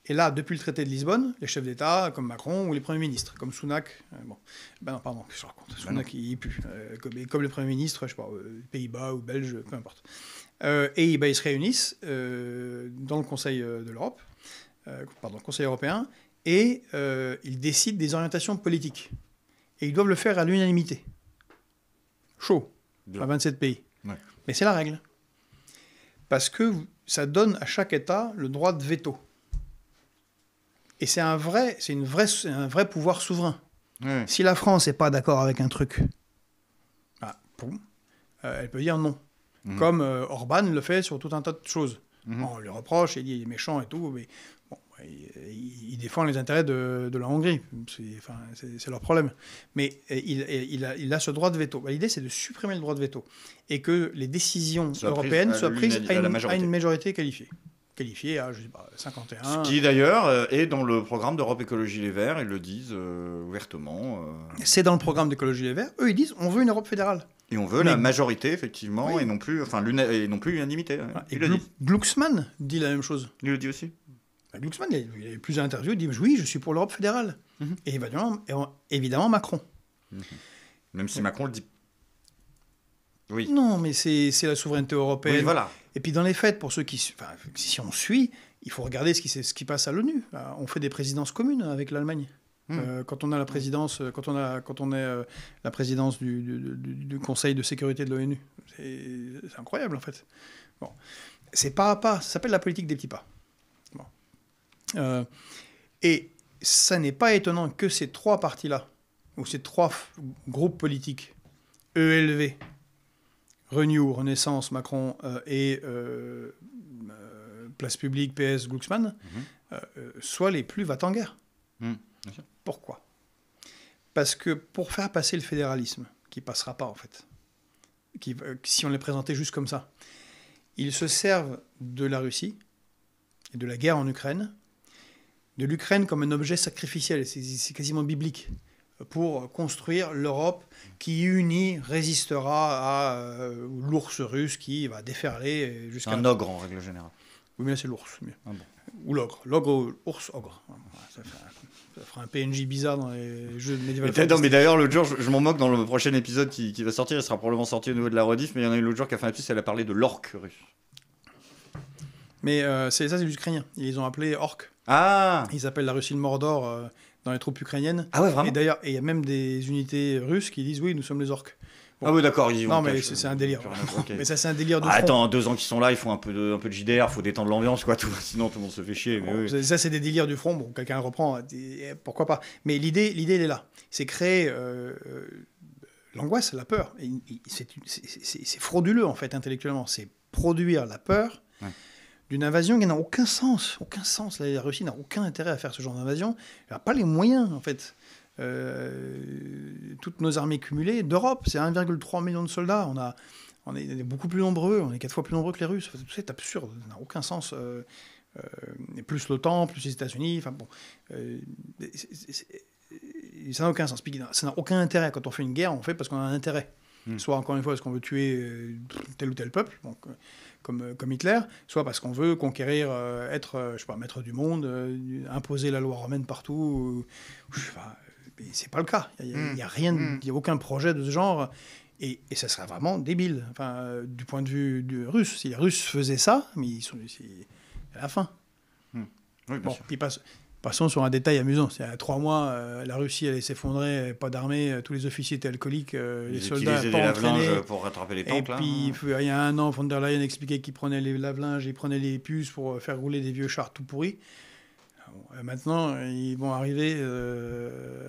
Et là, depuis le traité de Lisbonne, les chefs d'État, comme Macron ou les premiers ministres, comme Sunak, euh, bon, ben pardon, je raconte, ben Sunak, il euh, comme, comme, le premier ministre, je sais pas, euh, Pays-Bas ou Belge, peu importe. et ben, ils se réunissent dans le Conseil de l'Europe, pardon, Conseil européen, et ils décident des orientations politiques. Et ils doivent le faire à l'unanimité chaud à 27 pays. Mais c'est la règle. Parce que ça donne à chaque État le droit de veto. Et c'est un vrai, c'est une vraie, un vrai pouvoir souverain. Si la France n'est pas d'accord avec un truc, bah, euh, elle peut dire non. Mhm. Comme euh, Orban le fait sur tout un tas de choses. Mhm. On lui reproche, il dit il est méchant et tout, mais il, défend les intérêts de, la Hongrie. C'est leur problème. Mais il, a, ce droit de veto. Bah, l'idée, c'est de supprimer le droit de veto et que les décisions européennes soient prises à, une, majorité qualifiée Qualifiée à je sais pas, 51. Ce qui d'ailleurs euh, est dans le programme d'Europe Écologie Les Verts, ils le disent euh, ouvertement. Euh. C'est dans le programme d'Écologie Les Verts, eux ils disent on veut une Europe fédérale. Et on veut la majorité effectivement et non plus enfin et non plus l'unanimité. Hein. Et Glucksmann dit la même chose. Il le dit aussi. Ben, Glucksmann, il, y a eu plusieurs interviews, il dit Oui, je suis pour l'Europe fédérale. Mhm. Et évidemment, Macron. Mhm. Même si Macron le dit. Oui. Non, mais c'est la souveraineté européenne. Et puis, dans les faits, pour ceux qui. Enfin, si on suit, il faut regarder ce qui, ce qui passe à l'ONU. Euh, on fait des présidences communes hein, avec l'Allemagne. Hmm. Euh, quand on a la présidence, euh, quand on a, quand on est la présidence du, Conseil de sécurité de l'ONU, c'est incroyable en fait. Bon, c'est pas à pas. Ça s'appelle la politique des petits pas. Euh, et ça n'est pas étonnant que ces trois partis-là, ou ces trois groupes politiques, ELV, Renew, Renaissance, Macron euh, et euh, Place Publique, PS, Glucksmann, mhm. soient les plus va en guerre. Mhm, Pourquoi Parce que pour faire passer le fédéralisme, qui passera pas en fait, si on les présentait juste comme ça, ils se servent de la Russie et de la guerre en Ukraine de l'Ukraine comme un objet sacrificiel, c'est quasiment biblique, pour construire l'Europe qui, unit résistera à euh, l'ours russe qui va déferler jusqu'à... Un ogre, en règle générale. Oui, mais c'est l'ours. Ah ou l'ogre. L'ogre, ours, ogre. Ça fera, un PNJ bizarre dans les jeux médiévaux. Mais, mais d'ailleurs, l'autre jour, je, m'en moque dans le prochain épisode qui, va sortir. Il sera probablement sorti au niveau de la rediff, mais il y en a eu l'autre jour qui a fait un épisode, elle a parlé de l'orque russe. Mais euh, c'est ça, c'est l'Ukrainien. Ils ont appelé Orc. Ah Ils appellent la Russie le Mordor euh, dans les troupes ukrainiennes. Ah ouais, vraiment Et d'ailleurs, il y a même des unités russes qui disent oui, nous sommes les orques. ah oui, d'accord. Non, mais euh, c'est un délire. mais ça, c'est un délire de. Ah, front attends, deux ans qu'ils sont là, il faut un peu de, un peu de JDR, faut détendre l'ambiance, quoi. Tout, sinon, tout le monde se fait chier. Ça, c'est des délires du front. Bon, quelqu'un reprend, pourquoi pas. Mais l'idée, l'idée, elle est là. C'est créer euh, l'angoisse, la peur. C'est frauduleux, en fait, intellectuellement. C'est produire la peur d'une invasion qui n'a aucun sens, aucun sens. La Russie n'a aucun intérêt à faire ce genre d'invasion. Elle n'a pas les moyens, en fait. Euh, toutes nos armées cumulées d'Europe, c'est 1,3 million de soldats. On, a, on est, beaucoup plus nombreux, on est quatre fois plus nombreux que les Russes. C'est absurde, ça n'a aucun sens. Euh, euh plus l'OTAN, plus les États-Unis, enfin bon, euh, ça n'a aucun sens. Ça n'a aucun intérêt. Quand on fait une guerre, on fait parce qu'on a un intérêt. Hmm. Soit encore une fois parce qu'on veut tuer tel ou tel peuple. Donc, comme, euh, comme Hitler, soit parce qu'on veut conquérir, euh, être, euh, je sais pas, maître du monde, imposer la loi romaine partout. je sais pas, c'est pas le cas. Il n'y a, mm. rien, mm. il a aucun projet de ce genre. Et, et, ça serait vraiment débile, enfin, du point de vue du russe. Si les Russes faisaient ça, mais ils sont à la fin. Mm. bon, Ils passent, Passons sur un détail amusant. C'est à trois mois, euh, la Russie allait s'effondrer, pas d'armée, euh, tous les officiers étaient alcooliques, euh, les soldats pas entraînés. pour rattraper les Et puis hein. il y a un an, von der Leyen expliquait qu'il prenait les lave-linges, il prenait les puces pour faire rouler des vieux chars tout pourris. maintenant, ils vont arriver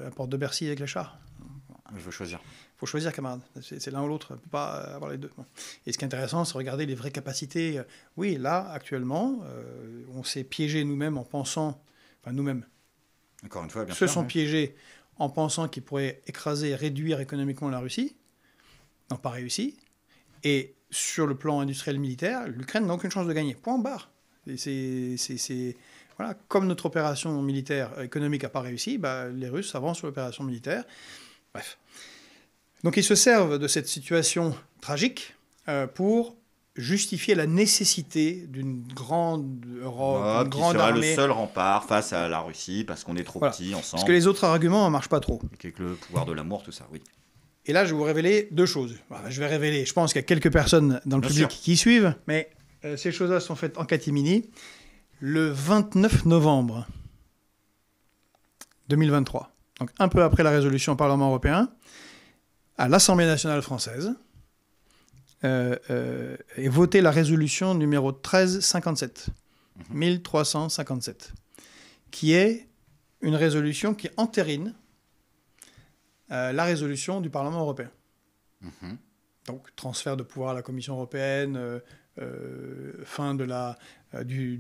à Porte de Bercy avec les chars. Il faut choisir. Il faut choisir, camarade. C'est l'un ou l'autre. On peut pas avoir les deux. Et ce qui est intéressant, c'est regarder les vraies capacités. Oui, là, actuellement, on s'est piégé nous-mêmes en pensant enfin nous-mêmes, Encore une fois, se sont piégés en pensant qu'ils pourraient écraser, réduire économiquement la Russie, n'ont pas réussi. Et sur le plan industriel militaire, l'Ukraine n'a aucune chance de gagner. Point barre. C'est voilà, comme notre opération militaire euh, économique n'a pas réussi, bah, les Russes avancent sur l'opération militaire. Bref. Donc ils se servent de cette situation tragique euh, pour justifier la nécessité d'une grande Europe, bah, grande qui sera le seul rempart face à la Russie parce qu'on est trop petits ensemble. Parce que les autres arguments ne marchent pas trop. Avec le pouvoir de l'amour, tout ça, oui. Et là, je vais vous révéler deux choses. Je vais révéler, je pense qu'il y a quelques personnes dans le public qui suivent, mais euh, ces choses-là sont faites en catimini. Le 29 novembre 2023, donc un peu après la résolution au Parlement européen, à l'Assemblée nationale française, euh, euh, et voter la résolution numéro 1357, 1357, mhm. qui est une résolution qui entérine euh, la résolution du Parlement européen. Mhm. Donc transfert de pouvoir à la Commission européenne, fin de la, du,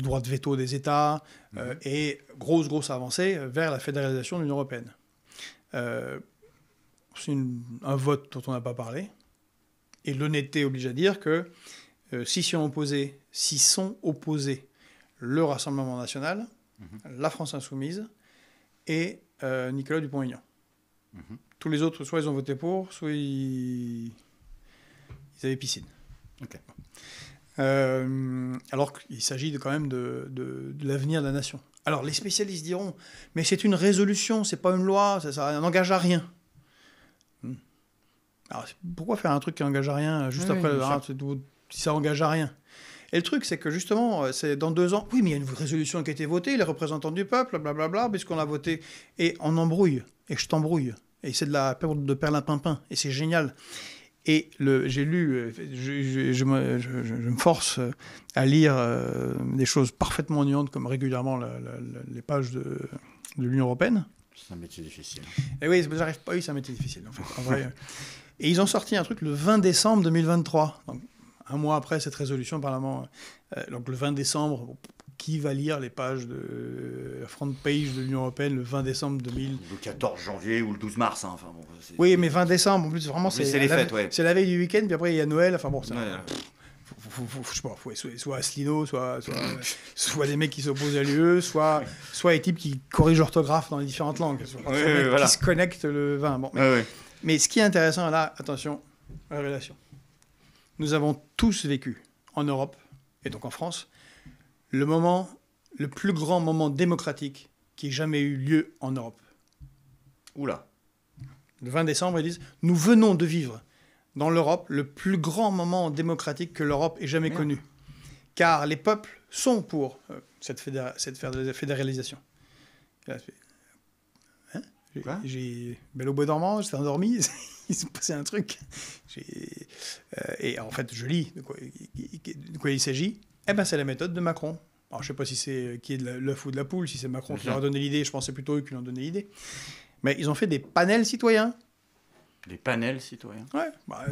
droit de veto des États mhm. et grosse, grosse avancée vers la fédéralisation de l'Union européenne. c'est un vote dont on n'a pas parlé, et l'honnêteté oblige à dire que euh, sont opposés, s'ils sont opposés, le Rassemblement national, mhm. la France insoumise et euh, Nicolas Dupont-Aignan. Mhm. Tous les autres, soit ils ont voté pour, soit ils, avaient piscine. Euh, alors qu'il s'agit quand même de, l'avenir de la nation. Alors les spécialistes diront, mais c'est une résolution, c'est pas une loi, ça n'engage à rien. Alors, pourquoi faire un truc qui n'engage à rien euh, juste après le si ça engage à rien Et le truc, c'est que justement, euh, c'est dans deux ans, oui, mais il y a une résolution qui a été votée, les représentants du peuple, blablabla, puisqu'on a voté, et on embrouille, et je t'embrouille, et c'est de la perle de perlimpinpin, et c'est génial. Et j'ai lu, euh, je, me, force à lire des choses parfaitement nuantes, comme régulièrement les pages de, de l'Union européenne. C'est un métier difficile. Hein. Et oui, j'arrive pas. Oui, c'est un métier difficile. En fait, en vrai. Et ils ont sorti un truc le 20 décembre 2023, donc un mois après cette résolution parlement. Euh, donc le 20 décembre, qui va lire les pages de la front page de l'Union européenne le 20 décembre 2000 Le 14 janvier ou le 12 mars. Hein, enfin, bon, oui, mais 20 décembre, en plus, vraiment, c'est la, la, veille du week-end, puis après, il y a Noël. Enfin bon, ça. sais pas, soit, Asselineau, soit, des mecs qui s'opposent à l'UE, soit, soit des types qui corrigent l'orthographe dans les différentes langues. oui, voilà. Qui se connectent le 20. Bon, oui, mais ce qui est intéressant là, attention, la révélation. Nous avons tous vécu en Europe et donc en France le moment, le plus grand moment démocratique qui ait jamais eu lieu en Europe. Oula. Le 20 décembre, ils disent Nous venons de vivre dans l'Europe le plus grand moment démocratique que l'Europe ait jamais connu. Car les peuples sont pour euh, cette, cette fédéralisation. J'ai. bel au bois dormant, j'étais endormi, il s'est passé un truc. Euh, et en fait, je lis de quoi, il s'agit. Eh ben, c'est la méthode de Macron. Alors, je sais pas si c'est euh, qui est le fou de la poule, si c'est Macron qui leur a donné l'idée, je pensais plutôt eux qui leur ont donné l'idée. Mais ils ont fait des panels citoyens. Des panels citoyens Ouais. 60 bah,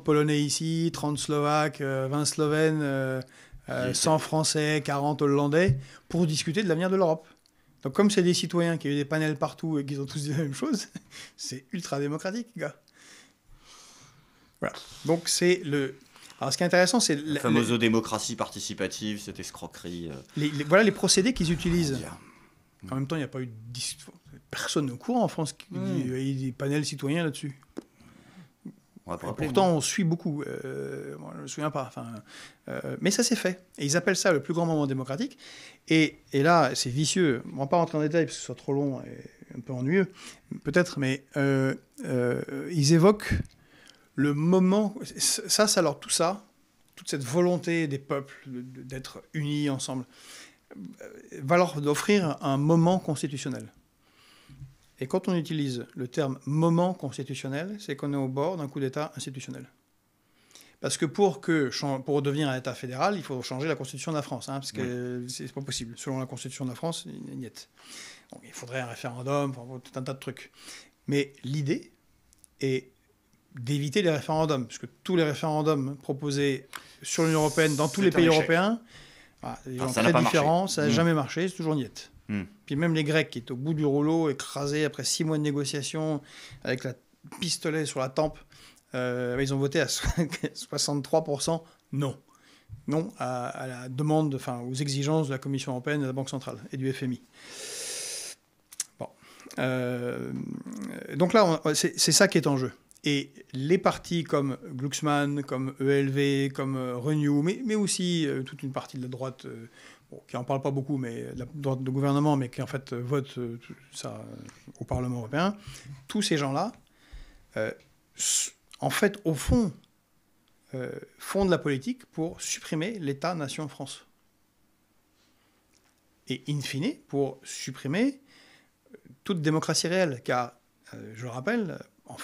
euh, Polonais ici, 30 Slovaques, 20 Slovènes, 100 Français, 40 Hollandais, pour discuter de l'avenir de l'Europe. Donc comme c'est des citoyens qui ont des panels partout et qui ont tous dit la même chose, c'est ultra démocratique, gars. Voilà. Donc c'est le. Alors ce qui est intéressant, c'est la, fameuse démocratie participative, cette escroquerie. Euh. Les, voilà les procédés qu'ils utilisent. Ah, en même temps, il n'y a pas eu personne au courant en France qui dit, y des panels citoyens là-dessus pourtant, on suit beaucoup. Euh, je ne me souviens pas. Euh, mais ça s'est fait. Et ils appellent ça le plus grand moment démocratique. Et, et là, c'est vicieux. On ne va pas rentrer en détail parce que ce soit trop long et un peu ennuyeux, peut-être, mais euh, ils évoquent le moment. Ça, ça alors tout ça, toute cette volonté des peuples d'être unis ensemble, va leur offrir un moment constitutionnel. Et quand on utilise le terme moment constitutionnel, c'est qu'on est au bord d'un coup d'État institutionnel. Parce que pour, que, pour devenir un État fédéral, il faut changer la Constitution de la France, hein, parce que c'est pas possible. Selon la Constitution de la France, il il faudrait un référendum, tout un tas de trucs. Mais l'idée est d'éviter les référendums, parce que tous les référendums proposés sur l'Union européenne, dans tous les pays européens, très bah, différents, ça n'a mmh. jamais marché, c'est toujours niette. Hmm. Puis même les Grecs qui étaient au bout du rouleau, écrasés après six mois de négociations, avec la pistolet sur la tempe, euh, ils ont voté à 63% non. Non à, la demande, enfin aux exigences de la Commission européenne, de la Banque centrale et du FMI. Bon. Euh, donc là, c'est ça qui est en jeu. Et les partis comme Glucksmann, comme ELV, comme euh, Renew, mais, aussi toute une partie de la droite qui n'en parle pas beaucoup, mais euh, de gouvernement, mais qui en fait euh, vote euh, ça au Parlement européen, tous ces gens-là, en fait, au fond, font de la politique pour supprimer l'État-nation France. Et in fine, pour supprimer toute démocratie réelle, car, je le rappelle, en,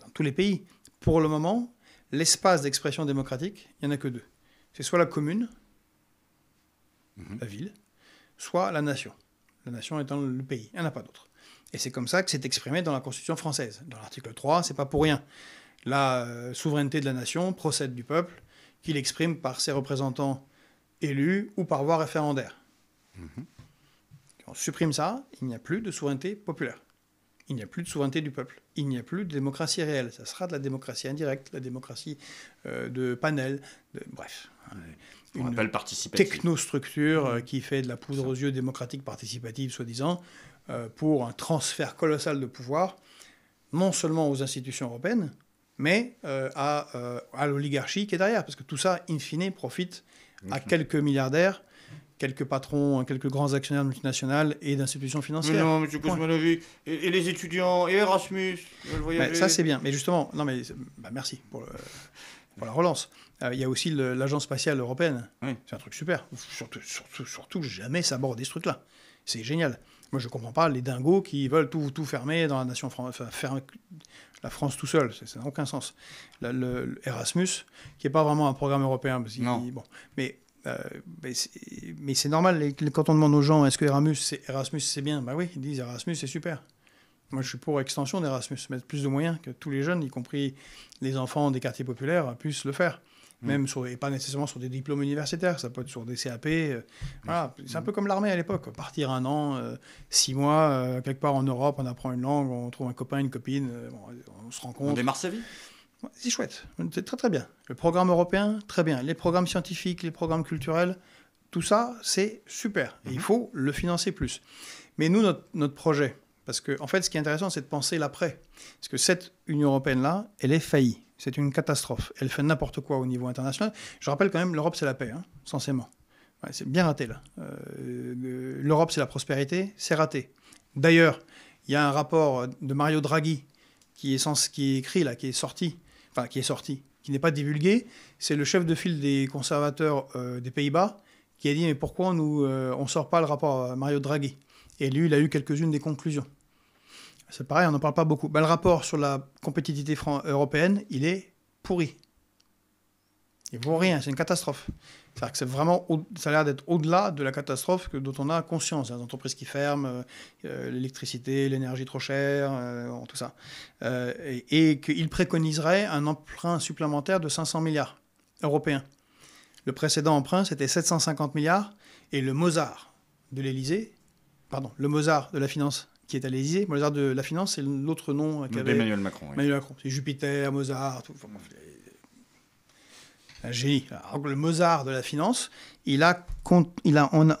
dans tous les pays, pour le moment, l'espace d'expression démocratique, il n'y en a que deux. C'est soit la commune, Mhm. la ville, soit la nation. La nation étant le pays, il n'y en a pas d'autre. Et c'est comme ça que c'est exprimé dans la Constitution française. Dans l'article 3, c'est pas pour rien. La euh, souveraineté de la nation procède du peuple, qu'il exprime par ses représentants élus ou par voie référendaire. Mhm. On supprime ça, il n'y a plus de souveraineté populaire. Il n'y a plus de souveraineté du peuple. Il n'y a plus de démocratie réelle. Ça sera de la démocratie indirecte, la démocratie euh, de panel, bref une technostructure mmh. euh, qui fait de la poudre aux yeux démocratique participative, soi-disant, euh, pour un transfert colossal de pouvoir, non seulement aux institutions européennes, mais euh, à, à l'oligarchie qui est derrière. Parce que tout ça, in fine, profite à mmh. quelques milliardaires quelques patrons, hein, quelques grands actionnaires multinationales et d'institutions financières. Mais non, monsieur Kosmanovic, et, les étudiants, et Erasmus, le voyage. ça, c'est bien. Mais justement, non, mais bah, merci pour le pour la relance. Euh, il y a aussi l'Agence spatiale européenne. C'est un truc super. Surtout, surtout, surtout jamais s'aborder ce truc-là. C'est génial. Moi, je ne comprends pas les dingos qui veulent tout, tout fermer dans la nation faire la France tout seul. Ça n'a aucun sens. le, Erasmus, qui n'est pas vraiment un programme européen. non. bon, mais euh, mais c'est normal, quand on demande aux gens est-ce que Erasmus, c'est bien Bah oui, ils disent Erasmus, c'est super. Moi, je suis pour extension d'Erasmus, mettre plus de moyens que tous les jeunes, y compris les enfants des quartiers populaires, puissent le faire. Mm. Même sur, et pas nécessairement sur des diplômes universitaires, ça peut être sur des CAP. Euh, voilà. C'est un peu comme l'armée à l'époque. Partir un an, euh, six mois, euh, quelque part en Europe, on apprend une langue, on trouve un copain, une copine, on se rencontre. On démarre sa vie C'est chouette. C'est très très bien. Le programme européen, très bien. Les programmes scientifiques, les programmes culturels, tout ça, c'est super. Mm-hmm. il faut le financer plus. Mais nous, notre projet, parce que, en fait, ce qui est intéressant, c'est de penser l'après. Parce que cette Union européenne-là, elle est faillie. C'est une catastrophe. Elle fait n'importe quoi au niveau international. Je rappelle quand même, l'Europe, c'est la paix, hein, censément. c'est bien raté, là. Euh, L'Europe, c'est la prospérité, c'est raté. D'ailleurs, il y a un rapport de Mario Draghi qui est, qui écrit, là, qui est sorti, enfin, qui est sorti, qui n'est pas divulgué. C'est le chef de file des conservateurs euh, des Pays-Bas qui a dit Mais pourquoi euh, on ne sort pas le rapport Mario Draghi et lui, il a eu quelques-unes des conclusions. C'est pareil, on n'en parle pas beaucoup. Bah, le rapport sur la compétitivité européenne, il est pourri. Il vaut rien, c'est une catastrophe. C'est-à-dire que c'est vraiment, ça a l'air d'être au-delà de la catastrophe que, dont on a conscience. Les entreprises qui ferment, euh, l'électricité, l'énergie trop chère, euh, tout ça. Euh, et, et qu'il préconiserait un emprunt supplémentaire de 500 milliards européens. Le précédent emprunt, c'était 750 milliards, et le Mozart de l'Elysée, pardon, le Mozart de la finance qui est à l'Élysée. Mozart de la finance, c'est l'autre nom qu'avait Emmanuel Macron. Emmanuel Macron, c'est Jupiter, Mozart, tout. un génie. Alors, le Mozart de la finance, il a, il a, on, a,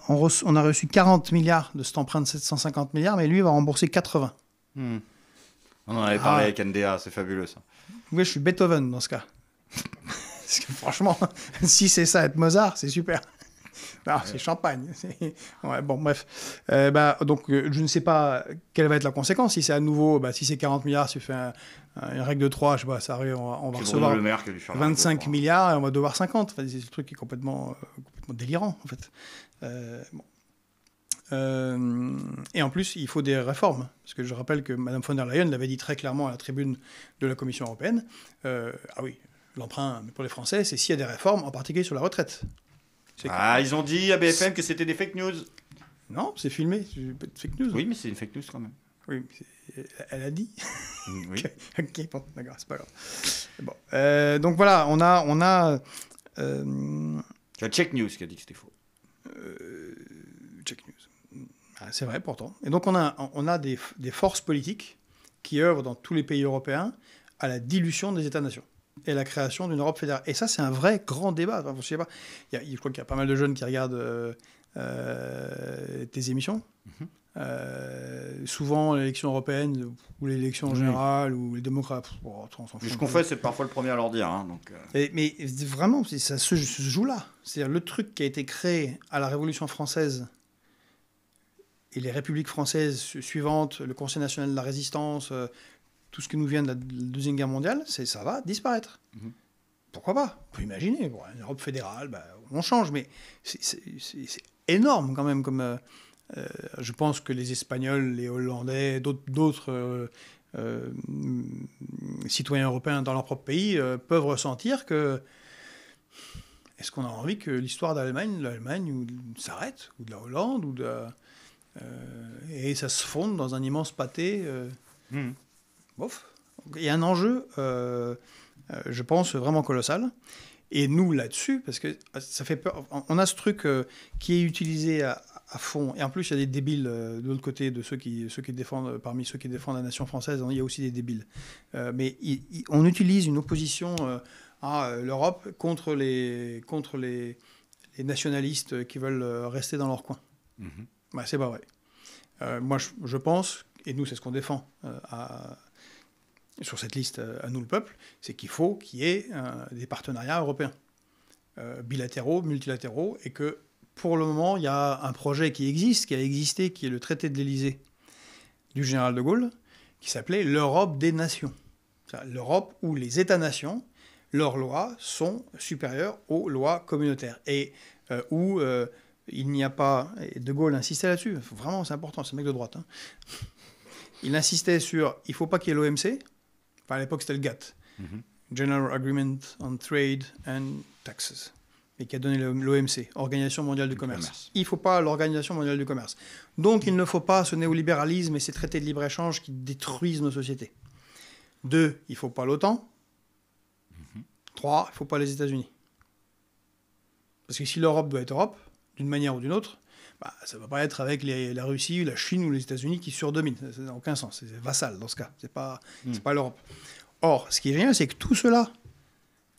reçu 40 milliards de cet emprunt de 750 milliards, mais lui il va rembourser 80. Hmm. On en avait parlé ah. avec NDA, c'est fabuleux ça. Oui, je suis Beethoven dans ce cas. Parce que franchement, si c'est ça être Mozart, c'est super non, ah, c'est champagne. bon, bref. Euh, bah, donc, euh, je ne sais pas quelle va être la conséquence. Si c'est à nouveau, bah, si c'est 40 milliards, si tu fais une règle de 3, je sais pas, ça arrive, on va, recevoir 25 milliards et on va devoir 50. Enfin, c'est le truc qui est complètement, euh, délirant, en fait. et en plus, il faut des réformes. Parce que je rappelle que Mme von der Leyen l'avait dit très clairement à la tribune de la Commission européenne. ah oui, l'emprunt pour les Français, c'est s'il y a des réformes, en particulier sur la retraite. Ah, ils ont dit à BFM que c'était des fake news. Non, c'est filmé, fake news. Oui, mais c'est une fake news quand même. Oui, elle a dit. Mm, oui. ok, bon, d'accord, c'est pas grave. Bon, euh, donc voilà, on a, on a. Euh, c'est la Check News qui a dit que c'était faux. Euh, check News. Ah, c'est vrai pourtant. Et donc on a, on a des, des forces politiques qui œuvrent dans tous les pays européens à la dilution des États-nations et la création d'une Europe fédérale. Et ça, c'est un vrai grand débat. je, pas, y a, crois qu'il y a pas mal de jeunes qui regardent euh, euh, tes émissions. Mhm. Euh, souvent, l'élection européenne ou l'élection générale ou les démocrates. Oh, mais ce qu'on fait, c'est parfois le premier à leur dire. Hein, donc, mais vraiment, ça se, se joue là. C'est-à-dire le truc qui a été créé à la Révolution française et les républiques françaises suivantes, le Conseil national de la résistance, tout ce qui nous vient de la Deuxième Guerre mondiale, c'est ça va disparaître. Mhm. Pourquoi pas On peut imaginer, une Europe fédérale, bah, on change, mais c'est énorme quand même. Comme, euh, euh, je pense que les Espagnols, les Hollandais, d'autres euh, citoyens européens dans leur propre pays peuvent ressentir que est-ce qu'on a envie que l'histoire d'Allemagne, l'Allemagne s'arrête, ou de la Hollande, ou de et ça se fonde dans un immense pâté mhm bof. Il y a un enjeu, euh, euh, je pense, vraiment colossal. Et nous, là-dessus, parce que euh, ça fait peur, on a ce truc qui est utilisé à, fond. Et en plus, il y a des débiles de l'autre côté, de ceux qui, ceux qui défendent, parmi ceux qui défendent la nation française, hein, il y a aussi des débiles. mais on utilise une opposition à l'Europe contre, les, contre les, nationalistes qui veulent rester dans leur coin. Mhm. Bah, c'est pas vrai. moi, je, je, pense, et nous, c'est ce qu'on défend à sur cette liste euh, à nous le peuple, c'est qu'il faut qu'il y ait euh, des partenariats européens, euh, bilatéraux, multilatéraux, et que pour le moment, il y a un projet qui existe, qui a existé, qui est le traité de l'Elysée du général de Gaulle, qui s'appelait l'Europe des nations. L'Europe où les États-nations, leurs lois sont supérieures aux lois communautaires, et où il n'y a pas... de Gaulle insistait là-dessus, vraiment c'est important, c'est un mec de droite. Hein. Il insistait sur il ne faut pas qu'il y ait l'OMC, à l'époque, c'était le GATT, mhm. General Agreement on Trade and Taxes, et qui a donné l'OMC, Organisation mondiale du commerce. Il ne faut pas l'Organisation mondiale du commerce. Donc, il ne faut pas ce néolibéralisme et ces traités de libre-échange qui détruisent nos sociétés. Deux, il ne faut pas l'OTAN. Mhm. Trois, il ne faut pas les États-Unis. Parce que si l'Europe doit être Europe, d'une manière ou d'une autre, bah, ça ne va pas être avec la Russie, la Chine ou les États-Unis qui surdominent. Ça n'a aucun sens. C'est vassal dans ce cas. Ce n'est pas, c'est hmm. pas l'Europe. Or, ce qui est génial, c'est que tout cela,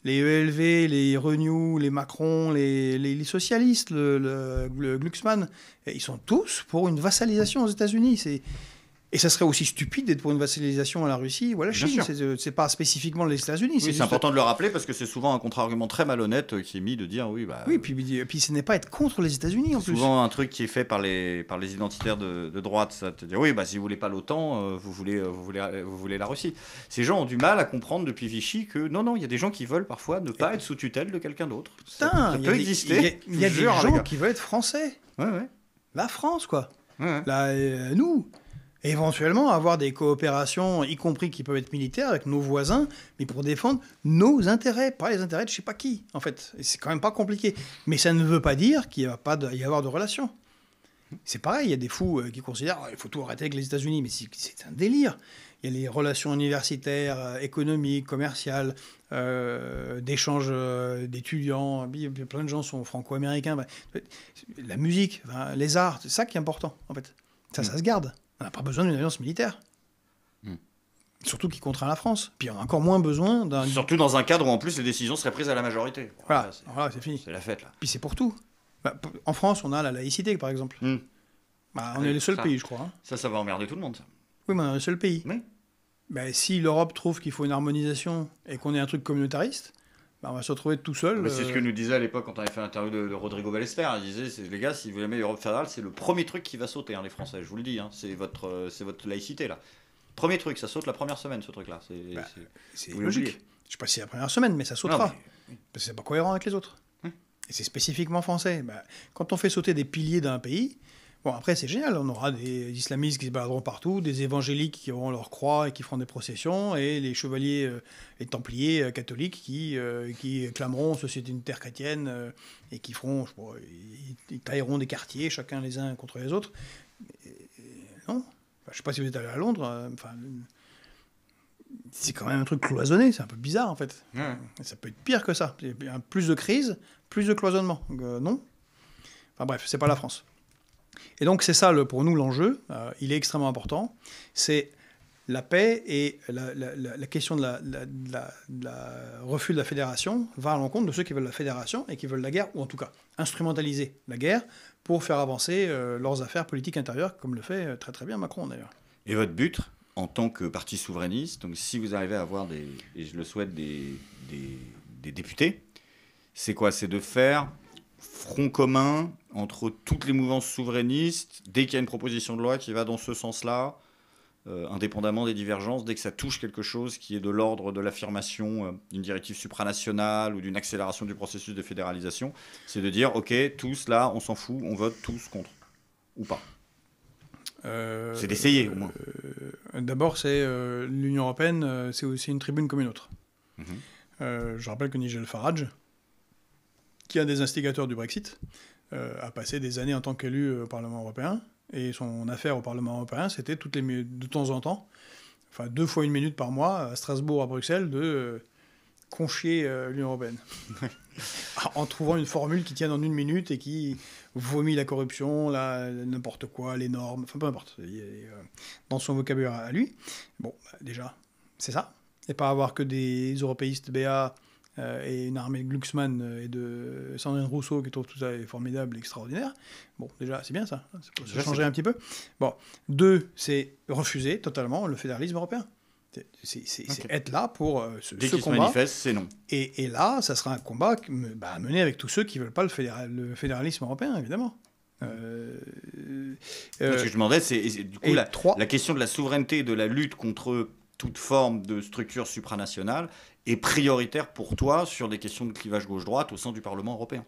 les ELV, les Renew, les Macron, les, socialistes, le, le Glucksmann, eh, ils sont tous pour une vassalisation aux États-Unis. C'est et ça serait aussi stupide d'être pour une vassalisation à la Russie ou à la Chine. Euh, c'est pas spécifiquement les États-Unis. Oui, c'est important de le rappeler parce que c'est souvent un contre-argument très malhonnête euh, qui est mis de dire oui. Bah, oui, euh, puis, puis ce n'est pas être contre les États-Unis en plus. souvent un truc qui est fait par les, par les identitaires de, droite. Ça te dit oui, bah, si vous voulez pas l'OTAN, vous, voulez, vous, voulez, vous voulez la Russie. Ces gens ont du mal à comprendre depuis Vichy que non, non, il y a des gens qui veulent parfois ne pas être sous tutelle de quelqu'un d'autre. Putain, ça, peut exister. Il y a, des gens qui veulent être français. Ouais, ouais. La France, quoi. Ouais, nous éventuellement avoir des coopérations, y compris qui peuvent être militaires, avec nos voisins, mais pour défendre nos intérêts, pas les intérêts de je sais pas qui, en fait. c'est quand même pas compliqué. Mais ça ne veut pas dire qu'il va pas y avoir de relations. C'est pareil, il y a des fous euh, qui considèrent qu'il oh, faut tout arrêter avec les États-Unis, mais c'est un délire. Il y a les relations universitaires, euh, économiques, commerciales, euh, d'échanges d'étudiants, plein de gens sont franco-américains. La musique, les arts, c'est ça qui est important, en fait. Ça, ça hmm. se garde. On n'a pas besoin d'une alliance militaire. Hmm. Surtout qui contraint la France. Puis on a encore moins besoin d'un. Surtout dans un cadre où en plus les décisions seraient prises à la majorité. Voilà, c'est fini. C'est la fête là. Puis c'est pour tout. Bah, en France, on a la laïcité par exemple. Hmm. Bah, on est le seul pays, je crois. Hein. Ça, ça va emmerder tout le monde. Ça. Oui, mais on est le seul pays. Mais bah, si l'Europe trouve qu'il faut une harmonisation et qu'on est un truc communautariste, bah, on va se retrouver tout seul. Mais c'est ce que euh, nous disait à l'époque quand on avait fait l'interview de, Rodrigo Ballester. Il disait les gars, si vous aimez l'Europe fédérale, c'est le premier truc qui va sauter, hein, les Français, je vous le dis. Hein. c'est votre, euh, c'est votre laïcité, là. Premier truc, ça saute la première semaine, ce truc-là. C'est bah, logique. Je sais pas si la première semaine, mais ça sautera. Parce que c'est pas cohérent avec les autres. Hein. Et c'est spécifiquement français. Bah, quand on fait sauter des piliers d'un pays, Bon, après, c'est génial, on aura des islamistes qui se baladeront partout, des évangéliques qui auront leur croix et qui feront des processions, et les chevaliers euh, et templiers euh, catholiques qui, euh, qui clameront société une terre chrétienne et qui feront, ils, tailleront des quartiers, chacun les uns contre les autres. non, Je je sais pas si vous êtes allé à Londres, c'est quand même un truc cloisonné, c'est un peu bizarre en fait. Ça peut être pire que ça. Plus de crise, plus de cloisonnement. non Enfin bref, c'est pas la France. Et donc c'est ça pour nous l'enjeu, euh, il est extrêmement important, c'est la paix et la, question de la, refus de la fédération va à l'encontre de ceux qui veulent la fédération et qui veulent la guerre, ou en tout cas instrumentaliser la guerre pour faire avancer euh, leurs affaires politiques intérieures, comme le fait euh, très très bien Macron d'ailleurs. Et votre but en tant que parti souverainiste, donc si vous arrivez à avoir des, et je le souhaite, des, des députés, c'est quoi C'est de faire front commun entre toutes les mouvances souverainistes, dès qu'il y a une proposition de loi qui va dans ce sens-là, euh, indépendamment des divergences, dès que ça touche quelque chose qui est de l'ordre de l'affirmation euh, d'une directive supranationale ou d'une accélération du processus de fédéralisation, c'est de dire, OK, tous là, on s'en fout, on vote tous contre, ou pas. Euh, c'est d'essayer au moins. D'abord, c'est l'Union européenne, c'est aussi une tribune comme une autre. Mhm. je rappelle que Nigel Farage, qui est un des instigateurs du Brexit, euh, a passé des années en tant qu'élu au Parlement européen. Et son affaire au Parlement européen, c'était toutes les de temps en temps, enfin deux fois une minute par mois, à Strasbourg, à Bruxelles, de euh, concher euh, l'Union européenne. en trouvant une formule qui tienne en une minute et qui vomit la corruption, n'importe quoi, les normes, enfin peu importe, dans son vocabulaire à lui. Bon, bah, déjà, c'est ça. Et pas avoir que des européistes BA euh, et une armée de Glucksmann et de Sandrine Rousseau qui trouve tout ça formidable, extraordinaire. Bon, déjà, c'est bien ça, hein, Ça peut se changer un petit peu. Bon, deux, c'est refuser totalement le fédéralisme européen. C'est, être là pour euh, ce, Dès qu'il combat. se manifeste, c'est non. Et, là, ça sera un combat bah, mené avec tous ceux qui ne veulent pas le, fédéralisme européen, évidemment. Euh, ce que je demandais, c'est du coup la, la, question de la souveraineté, de la lutte contre toute forme de structure supranationale est prioritaire pour toi sur des questions de clivage gauche-droite au sein du Parlement européen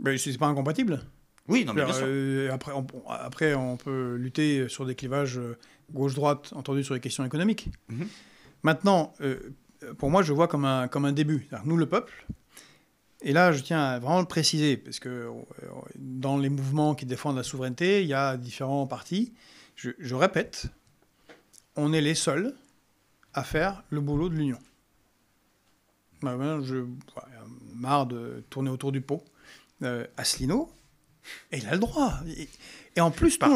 Mais c'est pas incompatible. Oui, non, mais bien sûr. Euh, après, on, après, on peut lutter sur des clivages euh, gauche-droite, entendu sur les questions économiques. Mhm. Maintenant, euh, pour moi, je vois comme un, comme un début. Nous, le peuple, et là, je tiens à vraiment le préciser, parce que dans les mouvements qui défendent la souveraineté, il y a différents partis. je répète, on est les seuls à faire le boulot de l'union. Bah, moi, je bah, marre de tourner autour du pot. Euh, Asselineau, il a le droit. Et, en plus, nous,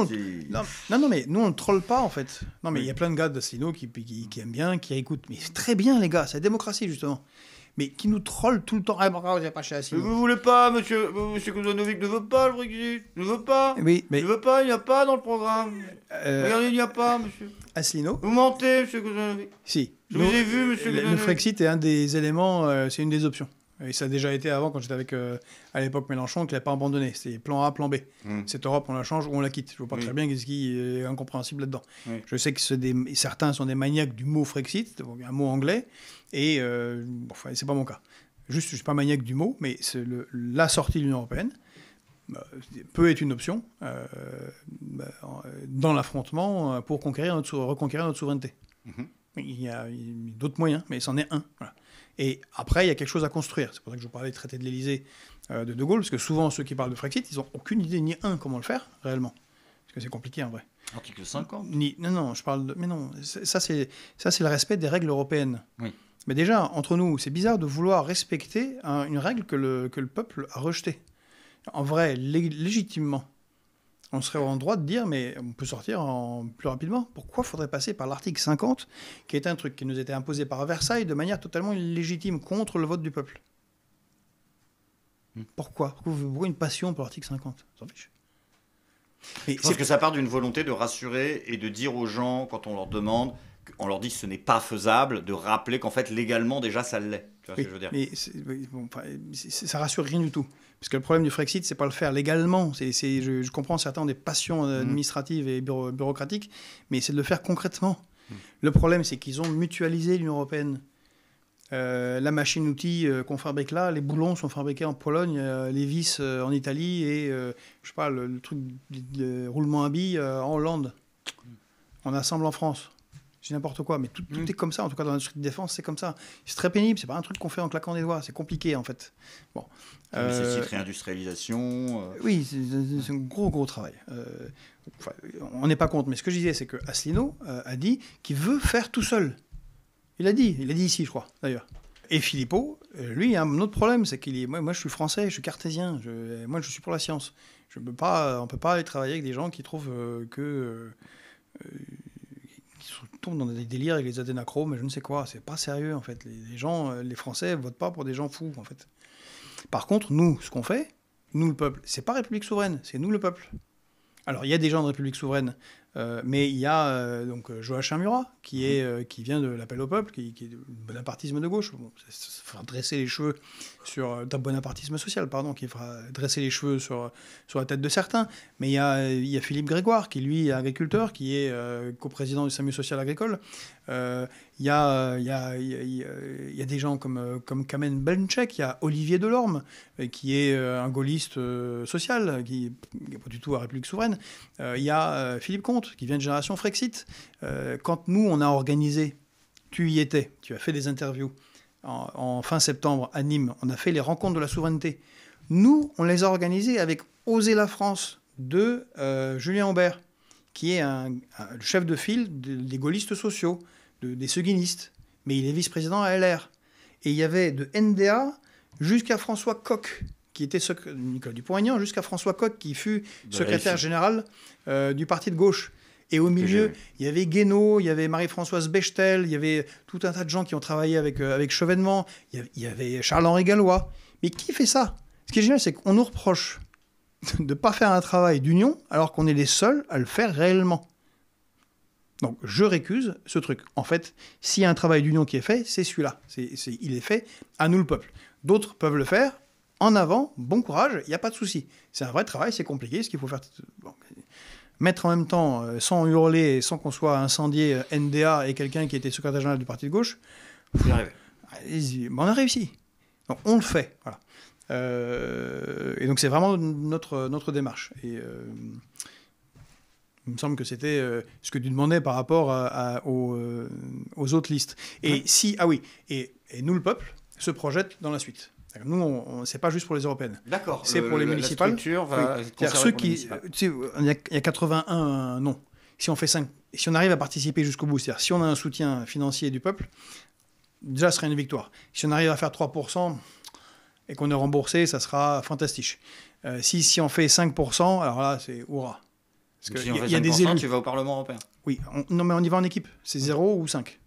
on, non, non, mais nous, on ne troll pas, en fait. Non, mais il y a plein de gars d'Asselineau qui, qui, aiment bien, qui écoutent. Mais c'est très bien, les gars, c'est la démocratie, justement. Mais qui nous troll tout le temps. Ah, vous pas chez Vous voulez pas, monsieur, monsieur Kouzanovic ne veut pas le Brexit. Ne veut pas. Oui, mais... Ne veut pas, il n'y a pas dans le programme. Euh, Regardez, il n'y a pas, monsieur. Vous mentez, monsieur Cousin. Si. Je vous ai vu, monsieur Le, le Frexit est un des éléments, euh, c'est une des options. Et ça a déjà été avant, quand j'étais avec, euh, à l'époque, Mélenchon, qu'il n'a pas abandonné. C'est plan A, plan B. Hmm. Cette Europe, on la change ou on la quitte. Je vois pas très bien qu'est-ce qui est incompréhensible là-dedans. Je sais que certains sont des maniaques du mot Frexit, un mot anglais, et bon, euh, c'est pas mon cas. Juste, je suis pas maniaque du mot, mais c'est la sortie de l'Union européenne. Bah, peut être une option euh, bah, dans l'affrontement euh, pour reconquérir notre souveraineté. Mhm. Il y a, d'autres moyens, mais il s'en est un. Et après, il y a quelque chose à construire. C'est pour ça que je vous parlais du traité de l'Elysée euh, de De Gaulle, parce que souvent, ceux qui parlent de Frexit, ils n'ont aucune idée, ni un, comment le faire réellement. Parce que c'est compliqué en vrai. Article 50 ni, Non, non, je parle de. Mais non, ça, c'est le respect des règles européennes. Oui. Mais déjà, entre nous, c'est bizarre de vouloir respecter une règle que le, que le peuple a rejetée. En vrai, légitimement, on serait en droit de dire, mais on peut sortir en plus rapidement. Pourquoi faudrait passer par l'article 50, qui est un truc qui nous était imposé par Versailles de manière totalement illégitime contre le vote du peuple hmm. Pourquoi Pourquoi une passion pour l'article 50 S'en Je que ça part d'une volonté de rassurer et de dire aux gens, quand on leur demande, on leur dit que ce n'est pas faisable, de rappeler qu'en fait légalement déjà ça l'est. Mais ça rassure rien du tout. Parce que le problème du Frexit, c'est pas le faire légalement. C'est, je, comprends certains ont des passions euh, mmh. administratives et bureaucratiques, mais c'est de le faire concrètement. Mmh. Le problème, c'est qu'ils ont mutualisé l'Union européenne. Euh, la machine-outil euh, qu'on fabrique là, les boulons sont fabriqués en Pologne, les vis en Italie et je sais pas, le, truc de, roulement à billes en Hollande. Mmh. On assemble en France. C'est n'importe quoi, mais tout, mm. est comme ça, en tout cas dans l'industrie de défense, c'est comme ça. C'est très pénible, c'est pas un truc qu'on fait en claquant des doigts, c'est compliqué en fait. Bon. Ah, euh, euh. c'est réindustrialisation. Oui, c'est un gros gros travail. Euh, on n'est pas contre, mais ce que je disais, c'est que Asselineau euh, a dit qu'il veut faire tout seul. Il a dit, il a dit ici, je crois, d'ailleurs. Et Philippot, lui, il a un autre problème, c'est qu'il est, moi, je suis français, je suis cartésien, moi je suis pour la science. Je peux pas, on peut pas aller travailler avec des gens qui trouvent que tombe dans des délires avec les adénachromes, mais je ne sais quoi. C'est pas sérieux, en fait. Les, gens, euh, les Français votent pas pour des gens fous, en fait. Par contre, nous, ce qu'on fait, nous, le peuple, c'est pas République souveraine, c'est nous, le peuple. Alors, il y a des gens de République souveraine euh, mais il y a euh, donc euh, Joachim Murat, qui, mhm. est, qui vient de l'appel au peuple, qui, est du bonapartisme de gauche. dresser les cheveux sur. bonapartisme social, pardon, qui fera dresser les cheveux sur, sur la tête de certains. Mais il y a, il y a Philippe Grégoire, qui lui est agriculteur, qui est coprésident du SAMU social agricole, euh, il y, y, a des gens comme, euh, comme Kamen Benchek, il y a Olivier Delorme, euh, qui est un gaulliste social, qui n'est pas du tout à République souveraine. Il y a Philippe Comte, qui vient de Génération Frexit. quand nous, on a organisé, tu y étais, tu as fait des interviews en, fin septembre à Nîmes, on a fait les rencontres de la souveraineté. Nous, on les a organisées avec Oser la France de Julien Aubert, qui est un, le chef de file des gaullistes sociaux des seguinistes, mais il est vice-président à LR. Et il y avait de NDA jusqu'à François Koch, qui était Nicolas Dupont-Aignan, jusqu'à François Koch, qui fut secrétaire général euh, du parti de gauche. Et au milieu, il y avait Guénaud, il y avait Marie-Françoise Bechtel, il y avait tout un tas de gens qui ont travaillé avec, euh, avec Chevènement, il y avait Charles-Henri Gallois. Mais qui fait ça Ce qui est génial, c'est qu'on nous reproche de ne pas faire un travail d'union alors qu'on est les seuls à le faire réellement. Donc je récuse ce truc. En fait, s'il y a un travail d'union qui est fait, c'est celui-là. il est fait à nous le peuple. D'autres peuvent le faire. En avant, bon courage, il n'y a pas de souci. C'est un vrai travail, c'est compliqué, ce qu'il faut faire. Mettre en même temps, euh, sans hurler, sans qu'on soit incendié, euh, NDA et quelqu'un qui était secrétaire général du parti de gauche, on a réussi. Donc on le fait. Euh, et donc c'est vraiment notre, notre démarche. Et, il me semble que c'était euh, ce que tu demandais par rapport à, euh, aux, autres listes. Et si, ah oui, et, et, nous, le peuple, se projette dans la suite. Nous, on, n'est c'est pas juste pour les européennes. D'accord. C'est pour les municipales. La ceux qui, tu il y, a 81 euh, noms. Si on fait 5, si on arrive à participer jusqu'au bout, c'est-à-dire si on a un soutien financier du peuple, déjà, ce serait une victoire. Si on arrive à faire 3% et qu'on est remboursé, ça sera fantastique. si, si on fait 5%, alors là, c'est hurrah. Parce que il y, a des Tu vas au Parlement européen. Oui, on, non mais on y va en équipe. C'est 0 ou 5.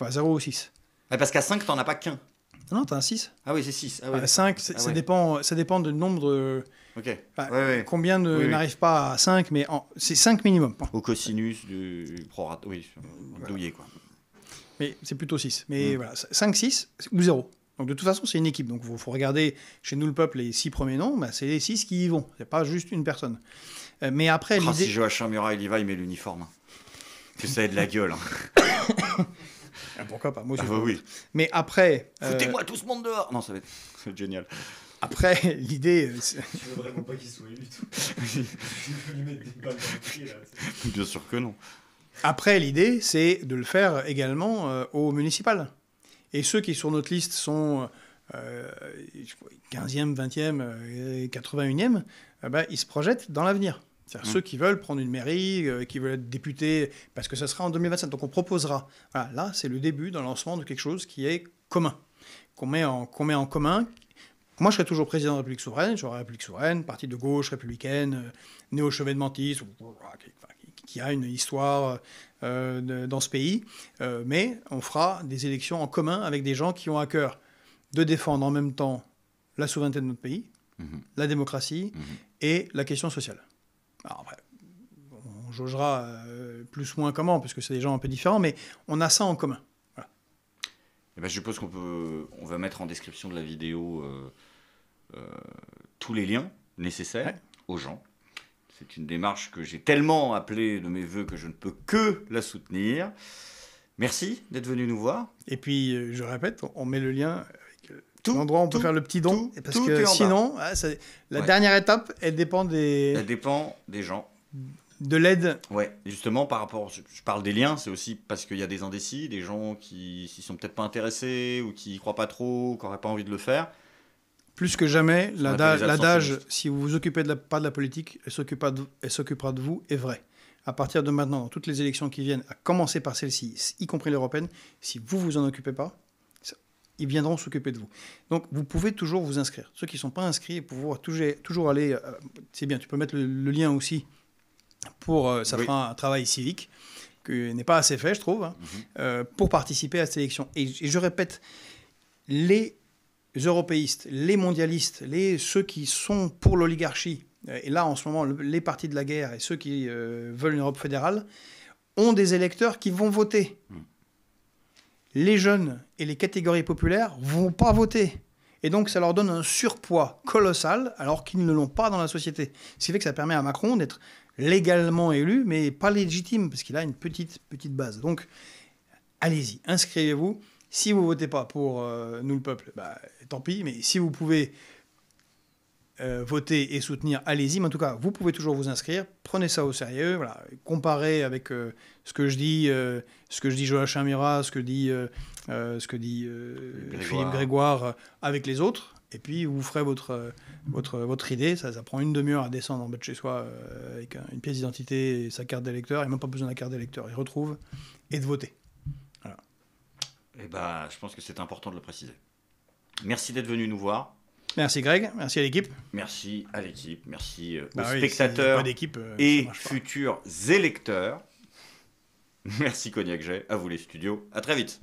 Enfin 0 ou 6. Mais parce qu'à 5, t'en as pas qu'un. Non, as un 6. Ah oui, c'est 6. Ah, oui. 5, bah, ah ça, dépend, ça dépend de nombre de... Ok. Bah, oui, combien n'arrive pas à 5, mais c'est 5 minimum. Au cosinus du prorate. oui, douillet, quoi. Mais c'est plutôt 6. Mais hmm. voilà, 5, 6 ou 0. Donc de toute façon, c'est une équipe. Donc il faut, regarder chez nous le peuple les 6 premiers noms, bah, c'est les 6 qui y vont. C'est pas juste une personne. Euh, mais après, oh, Si Joachim Murat il y va, il met l'uniforme. Que ça ait de la gueule. Hein. Ah, pourquoi pas Moi, ah, bah, oui. Mais après. Euh, Foutez-moi tout ce monde dehors Non, ça va être, génial. Après, l'idée. Euh, tu veux vraiment pas qu'il soit élu Tu lui mettre des balles dans le pied, là. Bien sûr que non. Après, l'idée, c'est de le faire également aux au municipal. Et ceux qui sur notre liste sont euh, 15e, 20e, 81e, bah, ils se projettent dans l'avenir. C'est-à-dire mm. Ceux qui veulent prendre une mairie, euh, qui veulent être députés, parce que ça sera en 2027. Donc on proposera. là, c'est le début d'un lancement de quelque chose qui est commun, qu'on met, met, en commun. Moi, je serai toujours président de la République souveraine, J'aurai la République souveraine, parti de gauche, républicaine, euh, néo mentiste qui a une histoire euh, dans ce pays. Euh, mais on fera des élections en commun avec des gens qui ont à cœur de défendre en même temps la souveraineté de notre pays, mm-hmm. la démocratie mm-hmm. et la question sociale on jaugera euh, plus ou moins comment, parce que c'est des gens un peu différents, mais on a ça en commun. Voilà. Eh ben, je suppose qu'on peut, on va mettre en description de la vidéo euh, euh, tous les liens nécessaires aux gens. C'est une démarche que j'ai tellement appelée de mes voeux que je ne peux que la soutenir. Merci d'être venu nous voir. Et puis, je répète, on met le lien l'endroit où on peut faire le petit don. parce que sinon, ah, la dernière étape, elle dépend des. Elle dépend des gens. De l'aide. Ouais, justement, par rapport. Je, parle des liens, c'est aussi parce qu'il y a des indécis, des gens qui s'y sont peut-être pas intéressés ou qui croient pas trop, ou qui n'auraient pas envie de le faire. Plus que jamais, l'adage si vous vous occupez pas de la politique, elle s'occupera de, de vous est vrai. À partir de maintenant, dans toutes les élections qui viennent, à commencer par celle-ci, y compris l'européenne, si vous vous en occupez pas, ils viendront s'occuper de vous. Donc, vous pouvez toujours vous inscrire. Ceux qui ne sont pas inscrits, vous toujours, toujours aller. Euh, c'est bien, tu peux mettre le, lien aussi pour. Euh, ça fera un, travail civique qui n'est pas assez fait, je trouve, hein, mhm. euh, pour participer à cette élection. Et, je répète, les européistes, les mondialistes, les, ceux qui sont pour l'oligarchie, et là en ce moment, les partis de la guerre et ceux qui veulent une Europe fédérale, ont des électeurs qui vont voter. Mhm les jeunes et les catégories populaires vont pas voter. Et donc, ça leur donne un surpoids colossal, alors qu'ils ne l'ont pas dans la société. Ce qui fait que ça permet à Macron d'être légalement élu, mais pas légitime, parce qu'il a une petite, petite base. Donc, allez-y, inscrivez-vous. Si vous votez pas pour euh, nous le peuple, bah, tant pis, mais si vous pouvez euh, voter et soutenir, allez-y. Mais en tout cas, vous pouvez toujours vous inscrire. Prenez ça au sérieux. Comparez avec euh, ce que je dis, euh, ce que je dis Joachim Mira, ce que dit, ce que dit Philippe Grégoire avec les autres. Et puis vous ferez votre, idée. Ça, prend une demi-heure à descendre en bas de chez soi avec une pièce d'identité et sa carte d'électeur. Il n'a même pas besoin de la carte d'électeur. Il retrouve et de voter. Eh ben, je pense que c'est important de le préciser. Merci d'être venu nous voir. Merci Greg, merci à l'équipe. Merci à l'équipe, merci euh, bah aux spectateurs euh, et futurs électeurs. Merci Cognac J, à vous les studios, à très vite.